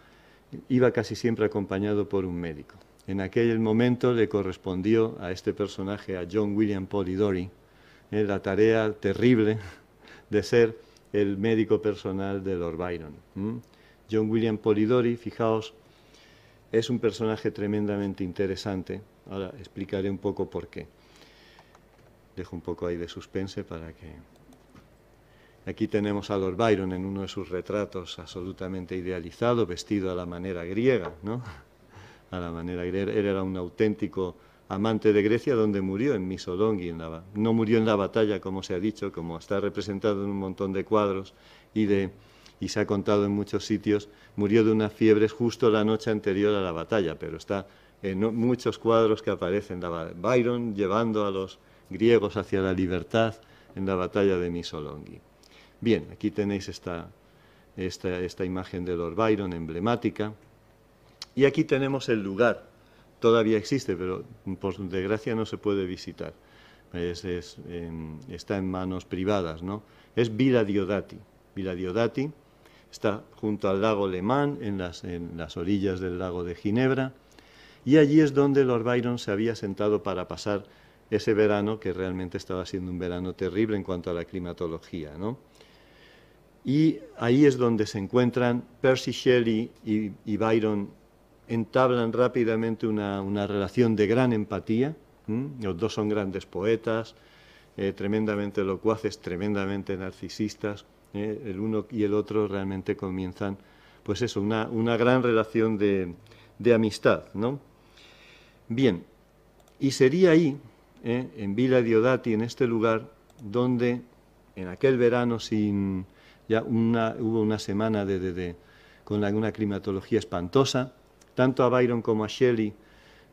Iba casi siempre acompañado por un médico. En aquel momento le correspondió a este personaje, a John William Polidori, eh, la tarea terrible de ser el médico personal de Lord Byron. John William Polidori, fijaos, es un personaje tremendamente interesante. Ahora explicaré un poco por qué. Dejo un poco ahí de suspense para que... Aquí tenemos a Lord Byron en uno de sus retratos absolutamente idealizado, vestido a la manera griega, ¿no? a la manera griega. Él era un auténtico amante de Grecia, donde murió en Misolonghi. En la, no murió en la batalla, como se ha dicho, como está representado en un montón de cuadros y, se ha contado en muchos sitios. Murió de una fiebre justo la noche anterior a la batalla, pero está en muchos cuadros que aparecen. Byron llevando a los griegos hacia la libertad en la batalla de Misolonghi. Bien, aquí tenéis esta, esta imagen de Lord Byron emblemática. Y aquí tenemos el lugar. Todavía existe, pero por desgracia no se puede visitar. está en manos privadas, ¿no? Es Villa Diodati. Villa Diodati está junto al lago Lemán, en las, orillas del lago de Ginebra, y allí es donde Lord Byron se había sentado para pasar ese verano, que realmente estaba siendo un verano terrible en cuanto a la climatología, ¿no? Y ahí es donde se encuentran Percy Shelley y Byron entablan rápidamente una, relación de gran empatía. Los dos son grandes poetas, eh, tremendamente locuaces, tremendamente narcisistas. ¿eh? El uno y el otro realmente comienzan, pues eso, una, gran relación de, amistad. ¿no? Bien, y sería ahí, ¿eh? en Villa Diodati, en este lugar, donde en aquel verano sin ya una, hubo una semana con una climatología espantosa, tanto a Byron como a Shelley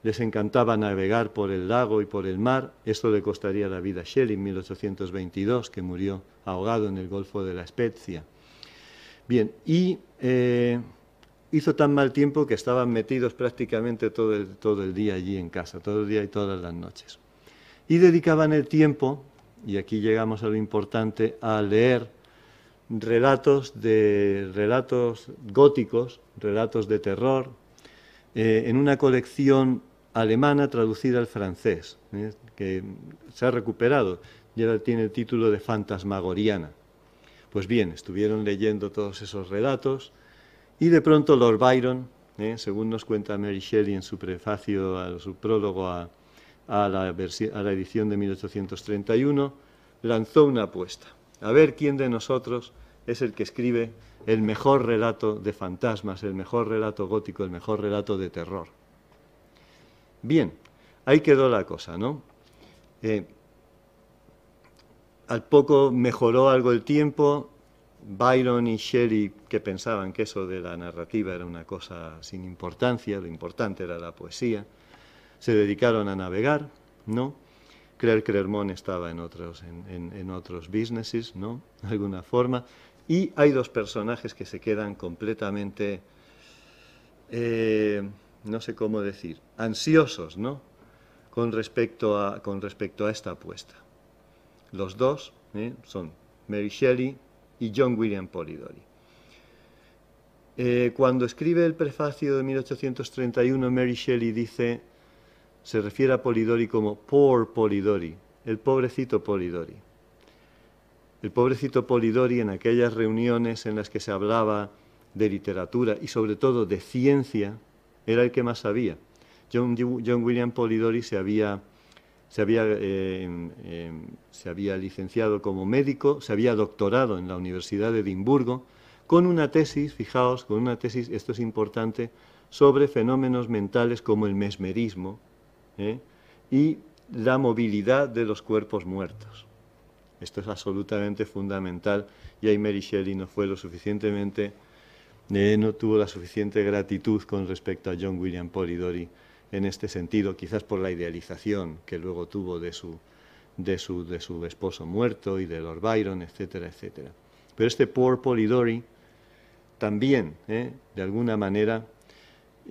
les encantaba navegar por el lago y por el mar. Esto le costaría la vida a Shelley en 1822, que murió ahogado en el Golfo de la Especia. Bien, y eh, hizo tan mal tiempo que estaban metidos prácticamente todo el, todo el día allí en casa, todo el día y todas las noches. Y dedicaban el tiempo, y aquí llegamos a lo importante, a leer relatos de relatos góticos, relatos de terror, eh, en una colección alemana traducida al francés, ¿eh? que se ha recuperado, ya tiene el título de Fantasmagoriana. Pues bien, estuvieron leyendo todos esos relatos y de pronto Lord Byron, ¿eh? según nos cuenta Mary Shelley en su prefacio, a su prólogo a, la a la edición de 1831, lanzó una apuesta. A ver quién de nosotros es el que escribe el mejor relato de fantasmas, el mejor relato gótico, el mejor relato de terror. Bien, ahí quedó la cosa, ¿no? Eh, al poco mejoró algo el tiempo. Byron y Shelley, que pensaban que eso de la narrativa era una cosa sin importancia, lo importante era la poesía, se dedicaron a navegar, ¿no? Claire Clermont estaba en otros, en otros businesses, ¿no? De alguna forma. Y hay dos personajes que se quedan completamente, eh, no sé cómo decir, ansiosos, ¿no? Con respecto a, con respecto a esta apuesta. Los dos ¿eh? son Mary Shelley y John William Polidori. Eh, cuando escribe el prefacio de 1831, Mary Shelley dice, se refiere a Polidori como poor Polidori, el pobrecito Polidori. El pobrecito Polidori en aquellas reuniones en las que se hablaba de literatura y sobre todo de ciencia, era el que más sabía. John, William Polidori eh, em, em, se había, licenciado como médico, se había doctorado en la Universidad de Edimburgo, con una tesis, fijaos, con una tesis, esto es importante, sobre fenómenos mentales como el mesmerismo ¿eh? y la movilidad de los cuerpos muertos. Esto es absolutamente fundamental y ahí Mary Shelley no fue lo suficientemente, eh, no tuvo la suficiente gratitud con respecto a John William Polidori en este sentido, quizás por la idealización que luego tuvo de su, de su, esposo muerto y de Lord Byron, etcétera, etcétera. Pero este poor Polidori también, eh, de alguna manera,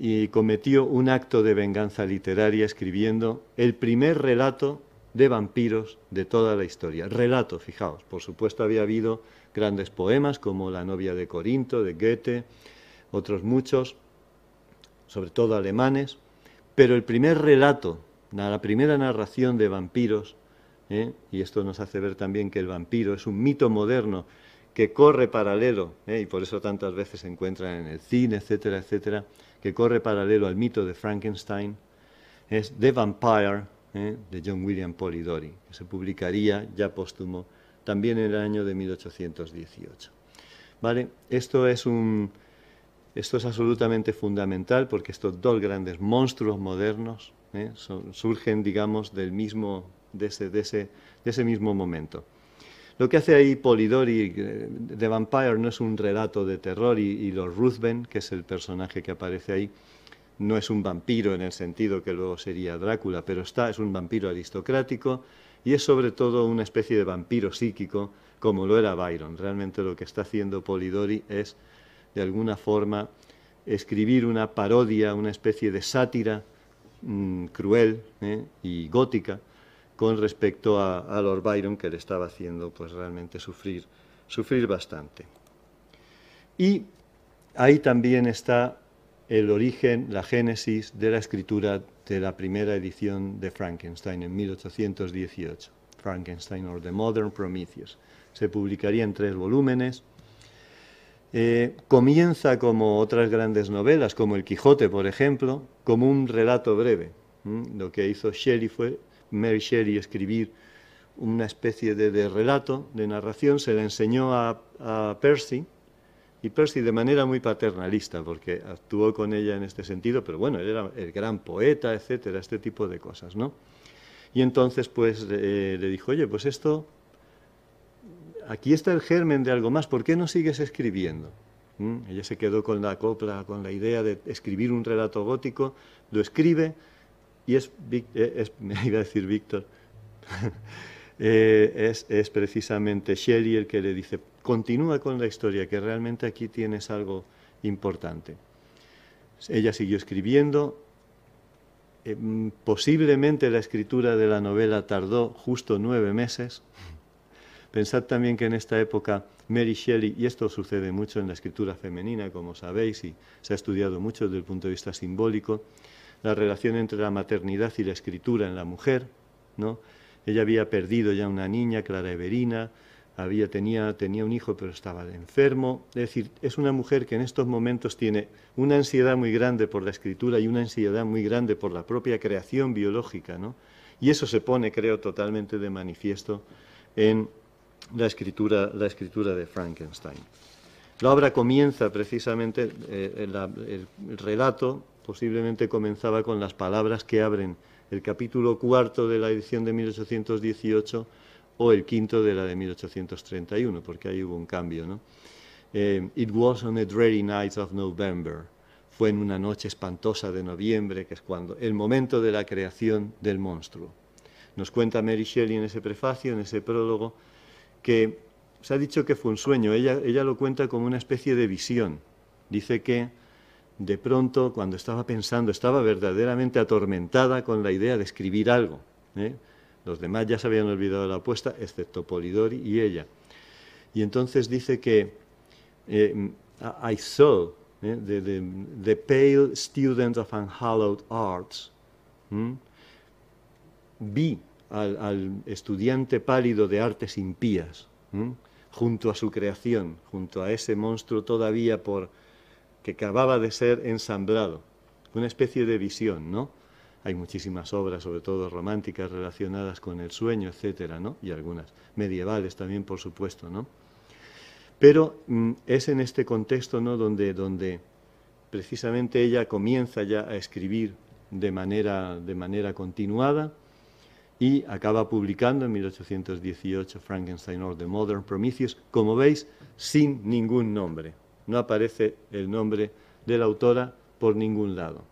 y cometió un acto de venganza literaria escribiendo el primer relato de vampiros de toda la historia. Relato, fijaos, por supuesto había habido grandes poemas como La novia de Corinto, de Goethe, otros muchos, sobre todo alemanes, pero el primer relato, la primera narración de vampiros, ¿eh? y esto nos hace ver también que el vampiro es un mito moderno que corre paralelo, ¿eh? y por eso tantas veces se encuentra en el cine, etcétera, etcétera, que corre paralelo al mito de Frankenstein, es The Vampire, eh, de John William Polidori, que se publicaría ya póstumo también en el año de 1818. ¿Vale? Esto es esto es absolutamente fundamental porque estos dos grandes monstruos modernos eh, surgen, digamos, del mismo, de ese, mismo momento. Lo que hace ahí Polidori, eh, The Vampire, no es un relato de terror y los Ruthven, que es el personaje que aparece ahí, no es un vampiro en el sentido que luego sería Drácula, pero está, es un vampiro aristocrático y es sobre todo una especie de vampiro psíquico como lo era Byron. Realmente lo que está haciendo Polidori es, de alguna forma, escribir una parodia, una especie de sátira mm, cruel ¿eh? y gótica con respecto a, Lord Byron que le estaba haciendo pues realmente sufrir, sufrir bastante. Y ahí también está el origen, la génesis de la escritura de la primera edición de Frankenstein en 1818, Frankenstein or the Modern Prometheus. Se publicaría en tres volúmenes. Eh, comienza como otras grandes novelas, como El Quijote, por ejemplo, como un relato breve. Mm, lo que hizo Shelley fue, Mary Shelley, escribir una especie de, relato, de narración, se le enseñó a Percy, y Percy de manera muy paternalista, porque actuó con ella en este sentido, pero bueno, él era el gran poeta, etcétera, este tipo de cosas, ¿no? Y entonces, pues, le eh, dijo, oye, pues esto, aquí está el germen de algo más, ¿por qué no sigues escribiendo? ¿Mm? Ella se quedó con la copla, con la idea de escribir un relato gótico, lo escribe, y es, eh, me iba a decir Víctor, eh, es, es precisamente Shelley el que le dice, continúa con la historia, que realmente aquí tienes algo importante. Ella siguió escribiendo. Eh, posiblemente la escritura de la novela tardó justo nueve meses. Pensad también que en esta época Mary Shelley, y esto sucede mucho en la escritura femenina, como sabéis, y se ha estudiado mucho desde el punto de vista simbólico, la relación entre la maternidad y la escritura en la mujer, ¿no? Ella había perdido ya una niña, Clara Everina, había, tenía, un hijo pero estaba enfermo. Es decir, es una mujer que en estos momentos tiene una ansiedad muy grande por la escritura y una ansiedad muy grande por la propia creación biológica, ¿no? Y eso se pone, creo, totalmente de manifiesto en la escritura, la escritura de Frankenstein. La obra comienza precisamente, eh, el relato posiblemente comenzaba con las palabras que abren el capítulo cuarto de la edición de 1818 o el quinto de la de 1831, porque ahí hubo un cambio. ¿no? Eh, it was on a dreary night of November. Fue en una noche espantosa de noviembre, que es cuando el momento de la creación del monstruo. Nos cuenta Mary Shelley en ese prefacio, en ese prólogo, que se ha dicho que fue un sueño. Ella, ella lo cuenta como una especie de visión. Dice que de pronto, cuando estaba pensando, estaba verdaderamente atormentada con la idea de escribir algo. ¿eh? Los demás ya se habían olvidado de la apuesta, excepto Polidori y ella. Y entonces dice que eh, I saw eh, the, pale student of unhallowed arts. Hmm, vi al, estudiante pálido de artes impías, hmm, junto a su creación, junto a ese monstruo todavía por que acababa de ser ensamblado, una especie de visión, ¿no? Hay muchísimas obras, sobre todo románticas, relacionadas con el sueño, etcétera, ¿no? Y algunas medievales también, por supuesto, ¿no? Pero mm, es en este contexto, ¿no? Donde, donde precisamente ella comienza ya a escribir de manera, de manera continuada y acaba publicando en 1818 Frankenstein or the Modern Prometheus, como veis, sin ningún nombre. No aparece el nombre de la autora por ningún lado.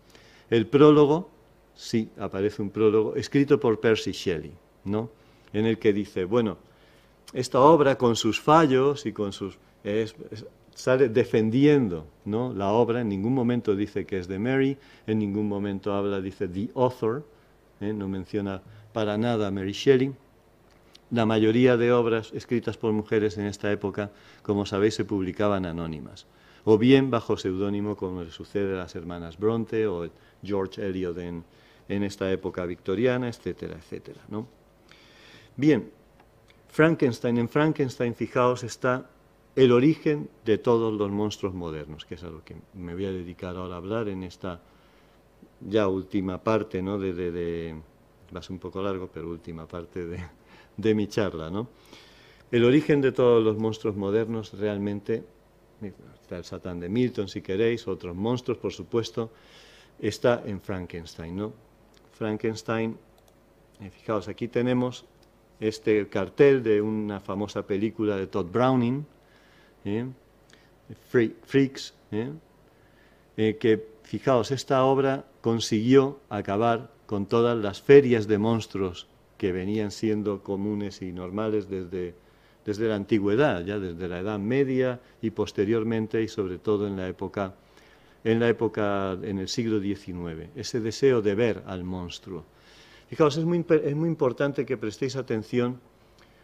El prólogo sí aparece un prólogo escrito por Percy Shelley, ¿no? En el que dice, bueno, esta obra con sus fallos y con sus sale defendiendo, ¿no? La obra en ningún momento dice que es de Mary, en ningún momento habla dice the author, ¿eh? no menciona para nada a Mary Shelley. La mayoría de obras escritas por mujeres en esta época, como sabéis, se publicaban anónimas, o bien bajo seudónimo, como le sucede a las hermanas Bronte o George Eliot en, en esta época victoriana, etcétera, etcétera. ¿no? Bien, Frankenstein, en Frankenstein, fijaos, está el origen de todos los monstruos modernos, que es a lo que me voy a dedicar ahora a hablar en esta ya última parte, ¿no? De, de, va a ser un poco largo, pero última parte de, de mi charla, ¿no? El origen de todos los monstruos modernos realmente, está el Satán de Milton si queréis, otros monstruos por supuesto, está en Frankenstein, ¿no? Frankenstein. Eh, fijaos, aquí tenemos este cartel de una famosa película de Todd Browning, eh, Freaks, eh, que fijaos, esta obra consiguió acabar con todas las ferias de monstruos que venían siendo comunes y normales desde, desde la antigüedad, ya desde la Edad Media y posteriormente y sobre todo en la época en la época, en el siglo XIX, ese deseo de ver al monstruo. Fijaos, es muy, importante que prestéis atención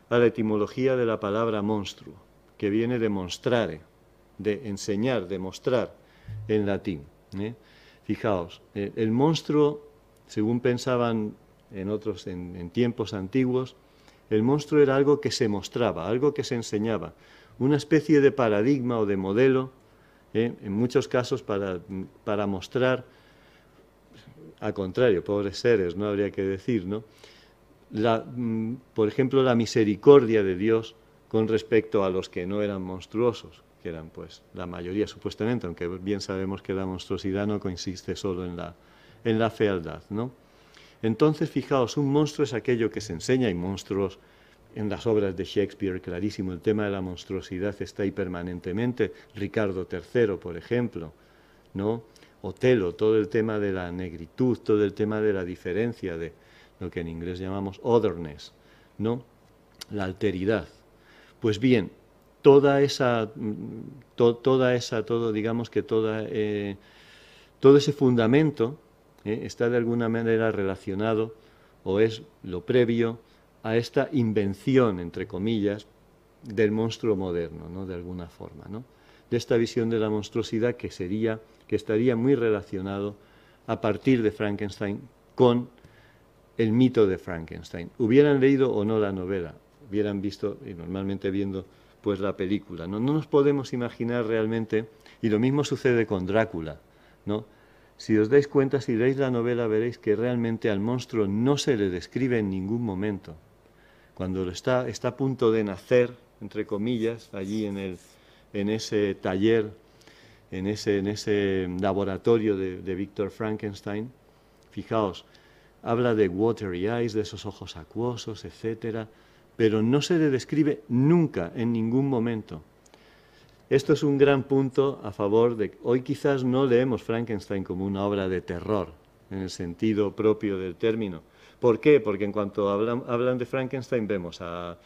a la etimología de la palabra monstruo, que viene de monstrare, de enseñar, de mostrar en latín. ¿eh? Fijaos, eh, el, monstruo, según pensaban en otros, en tiempos antiguos, el monstruo era algo que se mostraba, algo que se enseñaba, una especie de paradigma o de modelo ¿eh? en muchos casos para, mostrar, al contrario, pobres seres, no habría que decir, ¿no? Mm, por ejemplo, la misericordia de Dios con respecto a los que no eran monstruosos, que eran pues la mayoría supuestamente, aunque bien sabemos que la monstruosidad no consiste solo en la, fealdad, ¿no? Entonces, fijaos, un monstruo es aquello que se enseña y monstruos en las obras de Shakespeare clarísimo, el tema de la monstruosidad está ahí permanentemente, Ricardo III, por ejemplo, ¿no? Otelo, todo el tema de la negritud, todo el tema de la diferencia, de lo que en inglés llamamos otherness, ¿no? La alteridad. Pues bien, toda esa, mm, toda esa, todo, digamos que toda, eh, todo ese fundamento eh, está de alguna manera relacionado o es lo previo, a esta invención, entre comillas, del monstruo moderno, ¿no? de alguna forma, ¿no? de esta visión de la monstruosidad que, sería, que estaría muy relacionado a partir de Frankenstein con el mito de Frankenstein. Hubieran leído o no la novela, hubieran visto, y normalmente viendo pues la película. ¿no? nos podemos imaginar realmente, y lo mismo sucede con Drácula. ¿no? Si os dais cuenta, si leéis la novela, veréis que realmente al monstruo no se le describe en ningún momento cuando está, a punto de nacer, entre comillas, allí en, ese taller, en ese, laboratorio de, de Víctor Frankenstein, fijaos, habla de watery eyes, de esos ojos acuosos, etcétera, pero no se le describe nunca, en ningún momento. Esto es un gran punto a favor de hoy quizás no leemos Frankenstein como una obra de terror en el sentido propio del término, ¿Por qué? Porque en cuanto hablan, de Frankenstein vemos a,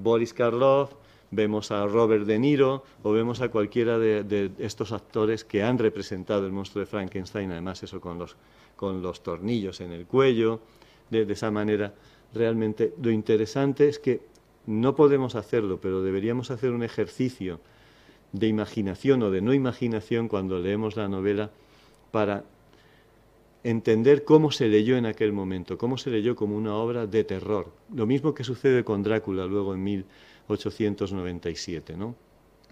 Boris Karloff, vemos a Robert De Niro o vemos a cualquiera de, estos actores que han representado el monstruo de Frankenstein, además eso con los, con los tornillos en el cuello, de esa manera. Realmente lo interesante es que no podemos hacerlo, pero deberíamos hacer un ejercicio de imaginación o de no imaginación cuando leemos la novela para entender cómo se leyó en aquel momento, cómo se leyó como una obra de terror. Lo mismo que sucede con Drácula luego en 1897, ¿no?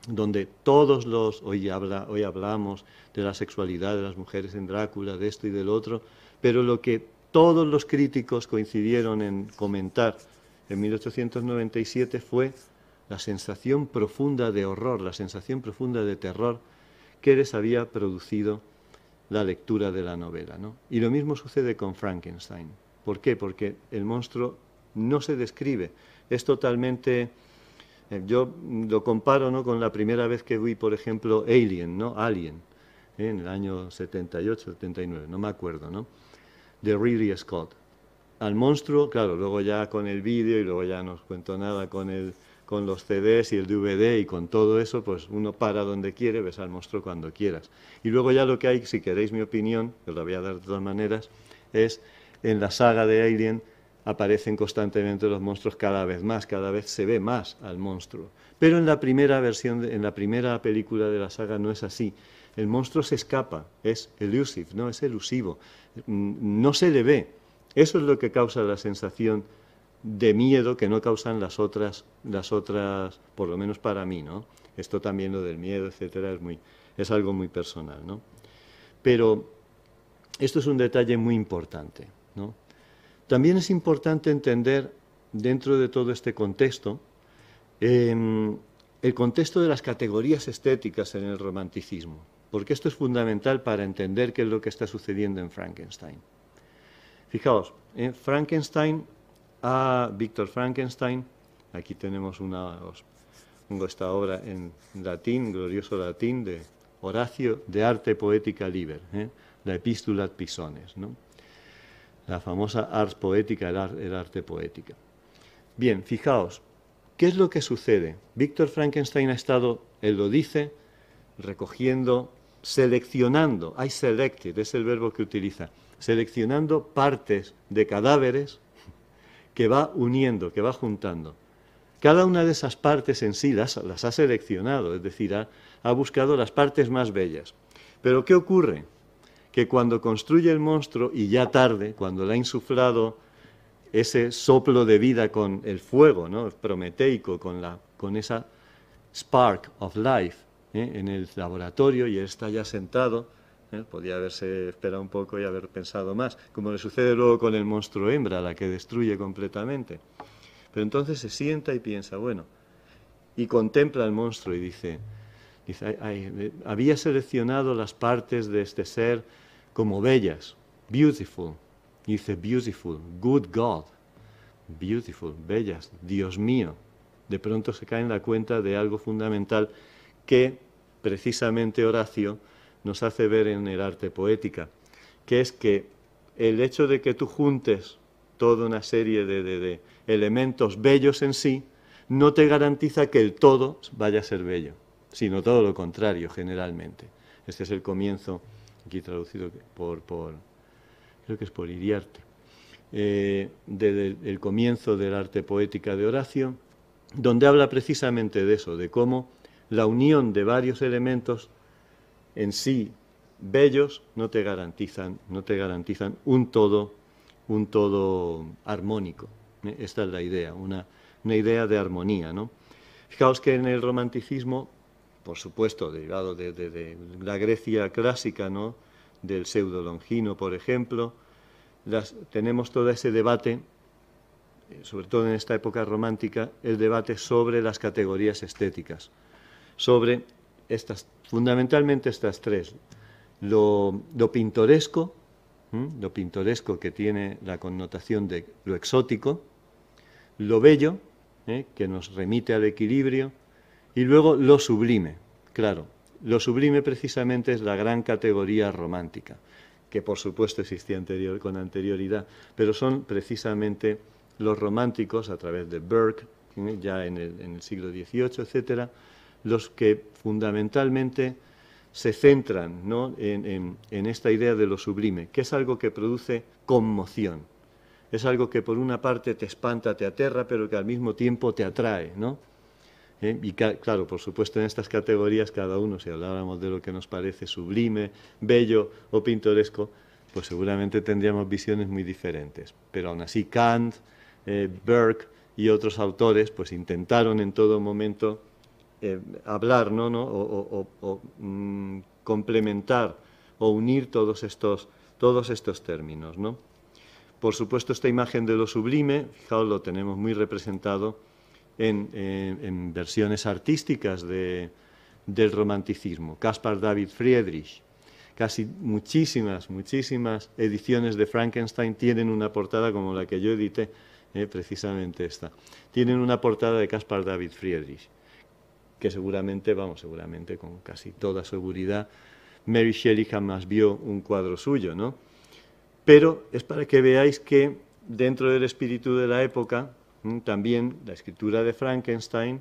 donde todos los, hoy, hoy hablamos de la sexualidad de las mujeres en Drácula, de esto y del otro, pero lo que todos los críticos coincidieron en comentar en 1897 fue la sensación profunda de horror, la sensación profunda de terror que les había producido la lectura de la novela. ¿no? Y lo mismo sucede con Frankenstein. ¿Por qué? Porque el monstruo no se describe, es totalmente... Eh, yo lo comparo ¿no? con la primera vez que vi, por ejemplo, Alien, ¿no? Alien, ¿eh? en el año 78, 79, no me acuerdo, ¿no? De Ridley Scott. Al monstruo, claro, luego ya con el vídeo y luego ya no os cuento nada con el, con los CDs y el DVD y con todo eso, pues uno para donde quiere, ves al monstruo cuando quieras. Y luego ya lo que hay, si queréis mi opinión, os la voy a dar de todas maneras, es en la saga de Alien aparecen constantemente los monstruos cada vez más, cada vez se ve más al monstruo. Pero en la primera versión, en la primera película de la saga no es así. El monstruo se escapa, es elusive, no es elusivo, mm, no se le ve. Eso es lo que causa la sensación de miedo que no causan las otras, las otras, por lo menos para mí, ¿no? Esto también lo del miedo, etcétera, es muy, es algo muy personal, Pero esto es un detalle muy importante, También es importante entender dentro de todo este contexto em, el contexto de las categorías estéticas en el romanticismo, porque esto es fundamental para entender qué es lo que está sucediendo en Frankenstein. Fijaos, Frankenstein a Víctor Frankenstein. Aquí tenemos una, esta obra en latín, glorioso latín, de Horacio de Arte Poética Liber, ¿eh? la Epístula Pisones, la famosa Ars Poética, el, arte poética. Bien, fijaos, ¿qué es lo que sucede? Víctor Frankenstein ha estado, él lo dice, recogiendo, seleccionando, hay selected, es el verbo que utiliza, seleccionando partes de cadáveres que va uniendo, que va juntando. Cada una de esas partes en sí las, ha seleccionado, es decir, ha, buscado las partes más bellas. Pero ¿qué ocurre? Que cuando construye el monstruo, y ya tarde, cuando le ha insuflado ese soplo de vida con el fuego ¿no? prometeico, con, la, con esa spark of life ¿eh? en el laboratorio, y está ya sentado, ¿eh? Podía haberse esperado un poco y haber pensado más, como le sucede luego con el monstruo hembra, la que destruye completamente. Pero entonces se sienta y piensa, bueno, y contempla al monstruo y dice, eh, había seleccionado las partes de este ser como bellas, beautiful. Y dice, beautiful, good God, beautiful, bellas, Dios mío. De pronto se cae en la cuenta de algo fundamental que precisamente Horacio nos hace ver en el arte poética, que es que el hecho de que tú juntes toda una serie de, elementos bellos en sí, no te garantiza que el todo vaya a ser bello, sino todo lo contrario, generalmente. Este es el comienzo, aquí traducido por, creo que es por Iriarte, eh, del comienzo del arte poética de Horacio, donde habla precisamente de eso, de cómo la unión de varios elementos en sí bellos no te garantizan, no te garantizan un todo, un todo armónico. Esta es la idea, una, idea de armonía. ¿no? Fijaos que en el romanticismo, por supuesto, derivado de, la Grecia clásica, ¿no? del pseudo Longino, por ejemplo, tenemos todo ese debate, eh, sobre todo en esta época romántica, el debate sobre las categorías estéticas, sobre fundamentalmente estas tres. Lo, pintoresco, lo pintoresco que tiene la connotación de lo exótico, lo bello, ¿eh? que nos remite al equilibrio, y luego lo sublime. Claro, lo sublime precisamente es la gran categoría romántica, que por supuesto existía con anterioridad, pero son precisamente los románticos a través de Burke, ¿eh? ya en el, siglo XVIII, etcétera, los que fundamentalmente se centran en, esta idea de lo sublime, que es algo que produce conmoción. Es algo que por una parte te espanta, te aterra, pero que al mismo tiempo te atrae, eh, Y claro, por supuesto, en estas categorías cada uno, si habláramos de lo que nos parece sublime, bello o pintoresco, pues seguramente tendríamos visiones muy diferentes. Pero aún así, Kant, eh, Burke y otros autores, pues intentaron en todo momento eh, hablar ¿no? o, mm, complementar o unir todos estos, todos estos términos. ¿no? Por supuesto, esta imagen de lo sublime, fijaos, lo tenemos muy representado en, versiones artísticas del romanticismo. Caspar David Friedrich, casi muchísimas, muchísimas ediciones de Frankenstein tienen una portada como la que yo edité, eh, precisamente esta. Tienen una portada de Caspar David Friedrich que seguramente, vamos, seguramente con casi toda seguridad, Mary Shelley jamás vio un cuadro suyo, ¿no? Pero es para que veáis que dentro del espíritu de la época, también la escritura de Frankenstein,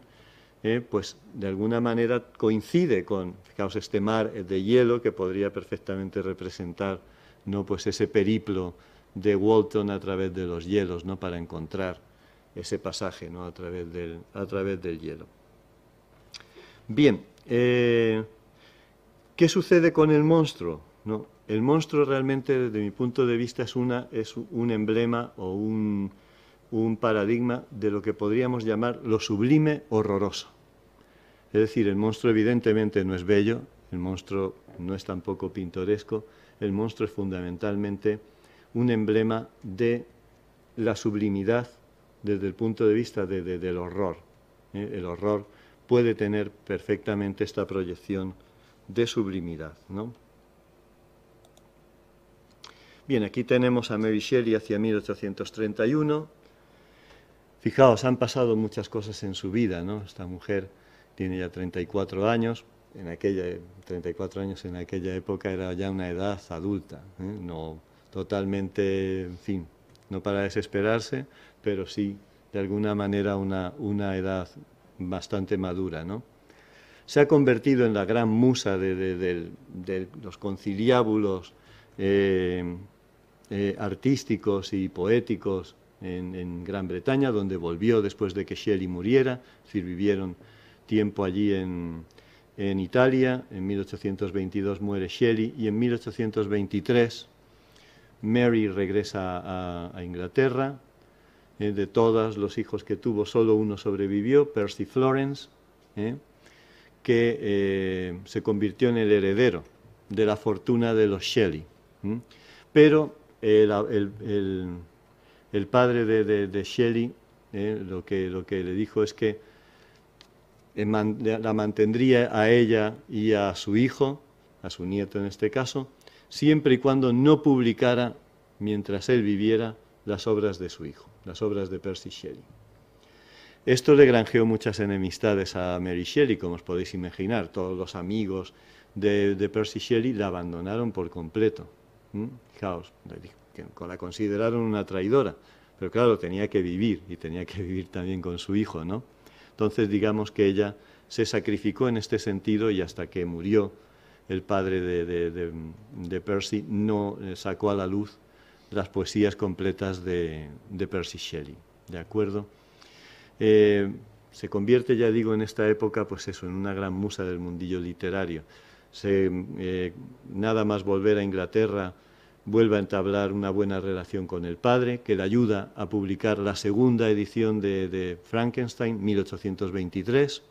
eh, pues de alguna manera coincide con, fijaos, este mar de hielo que podría perfectamente representar ¿no? pues ese periplo de Walton a través de los hielos, ¿no? para encontrar ese pasaje ¿no? a, través del, a través del hielo. Bien, eh, ¿qué sucede con el monstruo? El monstruo realmente, desde mi punto de vista, es, una, es un emblema o un, paradigma de lo que podríamos llamar lo sublime horroroso. Es decir, el monstruo evidentemente no es bello, el monstruo no es tampoco pintoresco, el monstruo es fundamentalmente un emblema de la sublimidad desde el punto de vista del horror. ¿eh? El horror puede tener perfectamente esta proyección de sublimidad. ¿no? Bien, aquí tenemos a Mary Shelley hacia 1831. Fijaos, han pasado muchas cosas en su vida, ¿no? Esta mujer tiene ya 34 años, en aquella 34 años en aquella época era ya una edad adulta, ¿eh? no totalmente, en fin, no para desesperarse, pero sí de alguna manera una, una edad bastante madura, ¿no? Se ha convertido en la gran musa de, los conciliábulos eh, eh, artísticos y poéticos en, Gran Bretaña, donde volvió después de que Shelley muriera, es vivieron tiempo allí en, Italia, en 1822 muere Shelley y en 1823 Mary regresa a Inglaterra, eh, de todos los hijos que tuvo, solo uno sobrevivió, Percy Florence, eh, que eh, se convirtió en el heredero de la fortuna de los Shelley. Pero el, padre de, Shelley lo, que, lo que le dijo es que la mantendría a ella y a su hijo, a su nieto en este caso, siempre y cuando no publicara, mientras él viviera, las obras de su hijo las obras de Percy Shelley. Esto le granjeó muchas enemistades a Mary Shelley, como os podéis imaginar. Todos los amigos de, Percy Shelley la abandonaron por completo. Fijaos, la consideraron una traidora, pero claro, tenía que vivir y tenía que vivir también con su hijo, ¿no? Entonces digamos que ella se sacrificó en este sentido y hasta que murió el padre de, de Percy no eh, sacó a la luz las poesías completas de, Percy Shelley. ¿De acuerdo? Eh, se convierte, ya digo, en esta época, pues eso, en una gran musa del mundillo literario. Se, eh, nada más volver a Inglaterra, vuelve a entablar una buena relación con el padre, que le ayuda a publicar la segunda edición de, Frankenstein, 1823.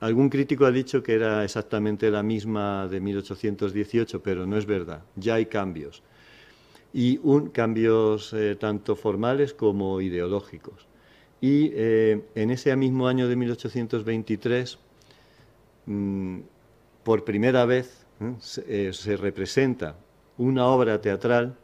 Algún crítico ha dicho que era exactamente la misma de 1818, pero no es verdad. Ya hay cambios. Y cambios eh, tanto formales como ideológicos. Y eh, en ese mismo año de 1823, mm, por primera vez, ¿eh? se representa una obra teatral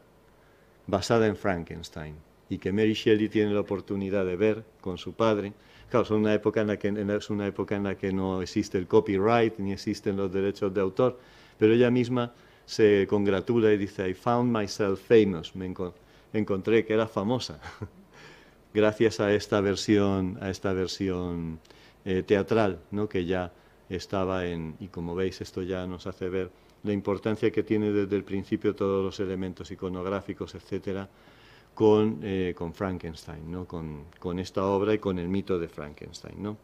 basada en Frankenstein y que Mary Shelley tiene la oportunidad de ver con su padre época es una época en la que no existe el copyright ni existen los derechos de autor, pero ella misma se congratula y dice, I found myself famous, me encontré que era famosa, gracias a esta versión, a esta versión eh, teatral, que ya estaba en, y como veis esto ya nos hace ver la importancia que tiene desde el principio todos los elementos iconográficos, etcétera, con, eh, con Frankenstein, ¿no? con, esta obra y con el mito de Frankenstein. ¿no?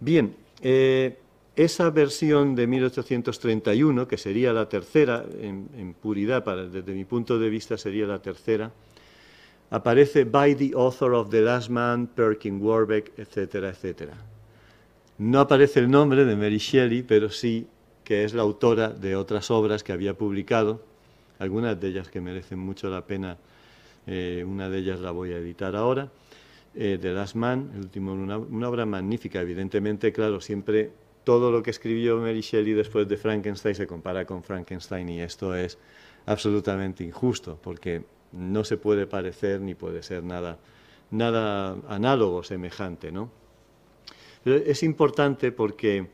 Bien, eh, esa versión de 1831, que sería la tercera, en, puridad, desde mi punto de vista sería la tercera, aparece by the author of The Last Man, Perkin Warbeck, etcétera, etcétera. No aparece el nombre de Mary Shelley, pero sí que es la autora de otras obras que había publicado, algunas de ellas que merecen mucho la pena eh, una de ellas la voy a editar ahora, eh, The Last Man, el último, una, obra magnífica, evidentemente, claro, siempre todo lo que escribió Mary Shelley después de Frankenstein se compara con Frankenstein y esto es absolutamente injusto, porque no se puede parecer ni puede ser nada, nada análogo, semejante, ¿no? Pero es importante porque,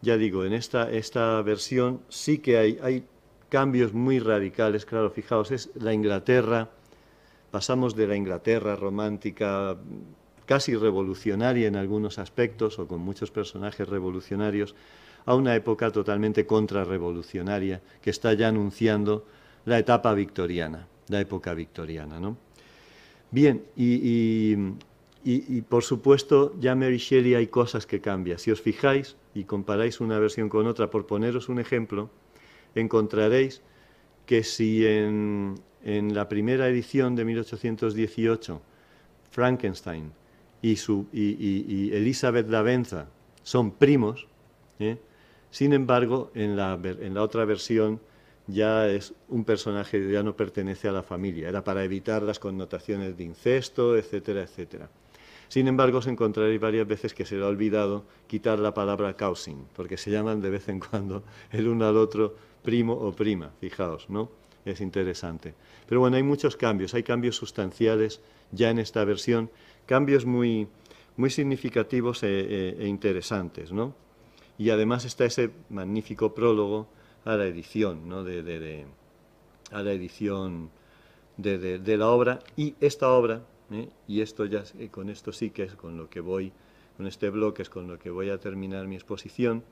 ya digo, en esta, esta versión sí que hay, hay cambios muy radicales, claro, fijaos, es la Inglaterra pasamos de la Inglaterra romántica casi revolucionaria en algunos aspectos o con muchos personajes revolucionarios, a una época totalmente contrarrevolucionaria que está ya anunciando la etapa victoriana, la época victoriana. ¿no? Bien, y, por supuesto ya Mary Shelley hay cosas que cambian. Si os fijáis y comparáis una versión con otra, por poneros un ejemplo, encontraréis que si en, en la primera edición de 1818, Frankenstein y, su, y, Elizabeth Davenza son primos, ¿eh? sin embargo, en la, otra versión ya es un personaje que ya no pertenece a la familia, era para evitar las connotaciones de incesto, etcétera, etcétera. Sin embargo, os encontraréis varias veces que se le ha olvidado quitar la palabra causing, porque se llaman de vez en cuando el uno al otro primo o prima, fijaos, ¿no? es interesante. Pero bueno, hay muchos cambios, hay cambios sustanciales ya en esta versión, cambios muy, muy significativos e, e, e interesantes, ¿no? Y además está ese magnífico prólogo a la edición, ¿no? De, a la edición de, la obra y esta obra, ¿eh? y esto ya, eh, con esto sí que es con lo que voy, con este bloque es con lo que voy a terminar mi exposición,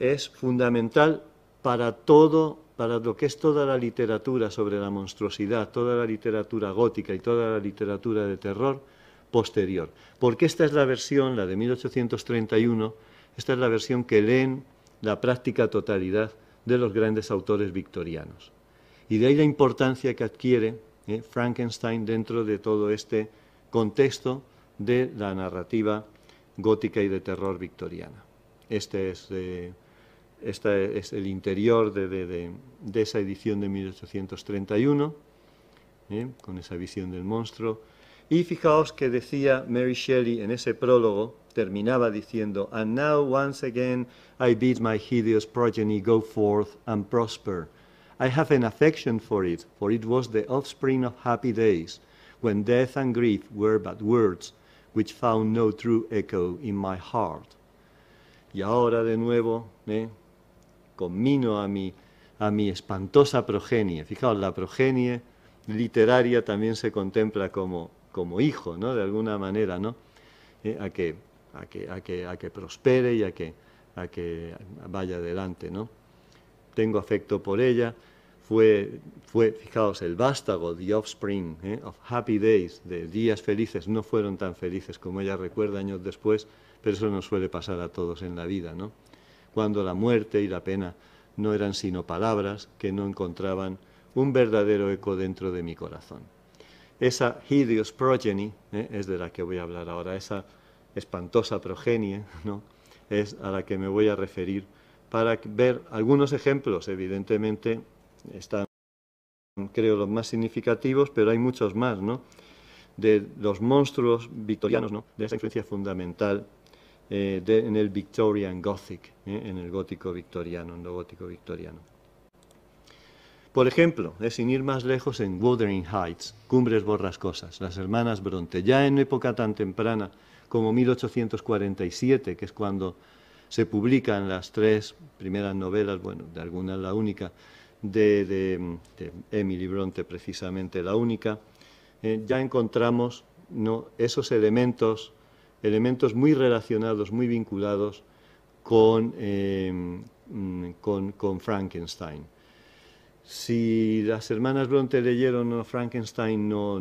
es fundamental para todo, para lo que es toda la literatura sobre la monstruosidad, toda la literatura gótica y toda la literatura de terror posterior. Porque esta es la versión, la de 1831, esta es la versión que leen la práctica totalidad de los grandes autores victorianos. Y de ahí la importancia que adquiere eh, Frankenstein dentro de todo este contexto de la narrativa gótica y de terror victoriana. Este es esta es el interior de, de, de, de esa edición de 1831, ¿eh? con esa visión del monstruo. Y fijaos que decía Mary Shelley en ese prólogo, terminaba diciendo, And now once again I bid my hideous progeny go forth and prosper. I have an affection for it, for it was the offspring of happy days, when death and grief were but words, which found no true echo in my heart. Y ahora de nuevo, ¿eh? conmino a mi, a mi espantosa progenie. Fijaos, la progenie literaria también se contempla como, como hijo, ¿no? De alguna manera, ¿no? Eh, a, que, a, que, prospere y a que, a que vaya adelante, ¿no? Tengo afecto por ella. Fue, fue fijaos, el vástago, The Offspring, ¿eh? of Happy Days, de días felices, no fueron tan felices como ella recuerda años después, pero eso nos suele pasar a todos en la vida, ¿no? cuando la muerte y la pena no eran sino palabras que no encontraban un verdadero eco dentro de mi corazón. Esa hideous progeny, eh, es de la que voy a hablar ahora, esa espantosa progenie, ¿no? es a la que me voy a referir para ver algunos ejemplos, evidentemente están creo los más significativos, pero hay muchos más, ¿no? de los monstruos victorianos, ¿no? de esa influencia fundamental eh, en el Victorian Gothic, eh, en el gótico victoriano, en lo gótico victoriano. Por ejemplo, eh, sin ir más lejos, en Wuthering Heights, Cumbres Borrascosas, las hermanas Bronte, ya en época tan temprana como 1847, que es cuando se publican las tres primeras novelas, bueno, de algunas la única, de, Emily Bronte precisamente la única, ya encontramos esos elementos elementos muy relacionados, muy vinculados em, con, Frankenstein. Si las hermanas Bronte leyeron Frankenstein no,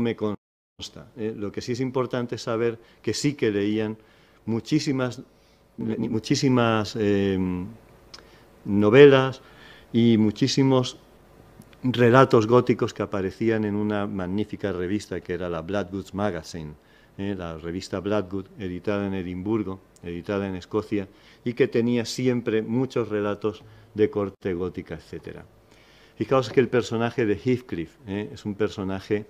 me consta. ¿eh? lo que sí es importante es saber que sí que leían muchísimas, em, novelas y muchísimos relatos góticos que aparecían en una magnífica revista que era la Blackwood's Magazine eh, la revista Blackwood, editada en Edimburgo, editada en Escocia, y que tenía siempre muchos relatos de corte gótica, etc. Fijaos que el personaje de Heathcliff eh, es un personaje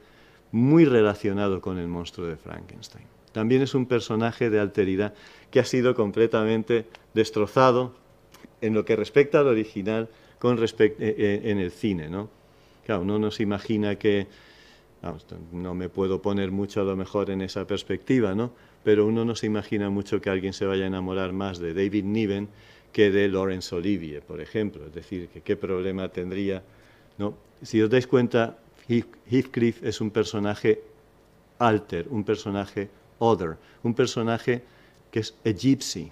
muy relacionado con el monstruo de Frankenstein. También es un personaje de alteridad que ha sido completamente destrozado en lo que respecta al original con eh, en el cine. ¿no? Claro, uno no se imagina que no me puedo poner mucho a lo mejor en esa perspectiva, ¿no? Pero uno no se imagina mucho que alguien se vaya a enamorar más de David Niven que de Laurence Olivier, por ejemplo. Es decir, que qué problema tendría, ¿no? Si os dais cuenta, Heathcliff es un personaje alter, un personaje other, un personaje que es a gypsy,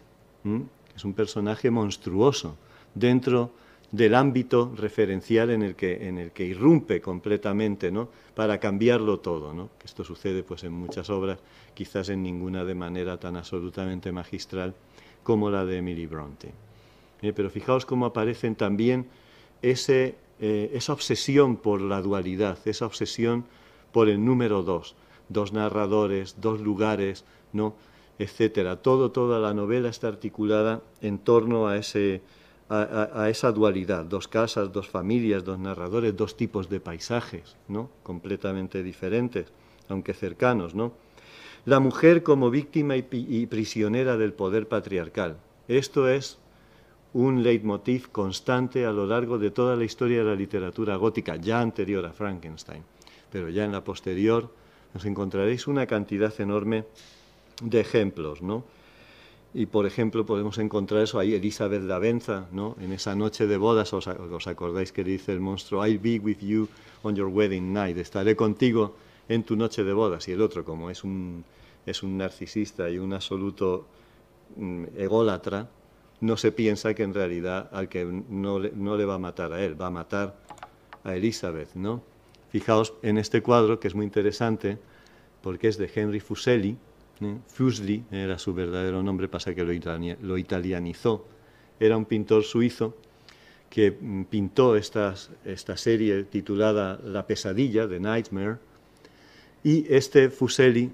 es un personaje monstruoso dentro del ámbito referencial en el que, en el que irrumpe completamente, ¿no? para cambiarlo todo. ¿no? Esto sucede pues, en muchas obras, quizás en ninguna de manera tan absolutamente magistral como la de Emily Bronte. Eh, pero fijaos cómo aparecen también ese, eh, esa obsesión por la dualidad, esa obsesión por el número dos, dos narradores, dos lugares, ¿no? etcétera. Todo, toda la novela está articulada en torno a ese, a, esa dualidad, dos casas, dos familias, dos narradores, dos tipos de paisajes, ¿no? completamente diferentes, aunque cercanos. ¿no? La mujer como víctima y, y prisionera del poder patriarcal. Esto es un leitmotiv constante a lo largo de toda la historia de la literatura gótica, ya anterior a Frankenstein, pero ya en la posterior nos encontraréis una cantidad enorme de ejemplos, ¿no? Y, por ejemplo, podemos encontrar eso ahí, Elizabeth Davenza, ¿no? En esa noche de bodas, os, acordáis que dice el monstruo, I'll be with you on your wedding night, estaré contigo en tu noche de bodas. Y el otro, como es un, es un narcisista y un absoluto mm, ególatra, no se piensa que en realidad al que no le, no le, va a matar a él, va a matar a Elizabeth, ¿no? Fijaos en este cuadro que es muy interesante porque es de Henry Fuseli, ¿eh? Fuseli era su verdadero nombre, pasa que lo, italianizó. Era un pintor suizo que mm, pintó esta serie titulada La pesadilla, The Nightmare, y este Fuseli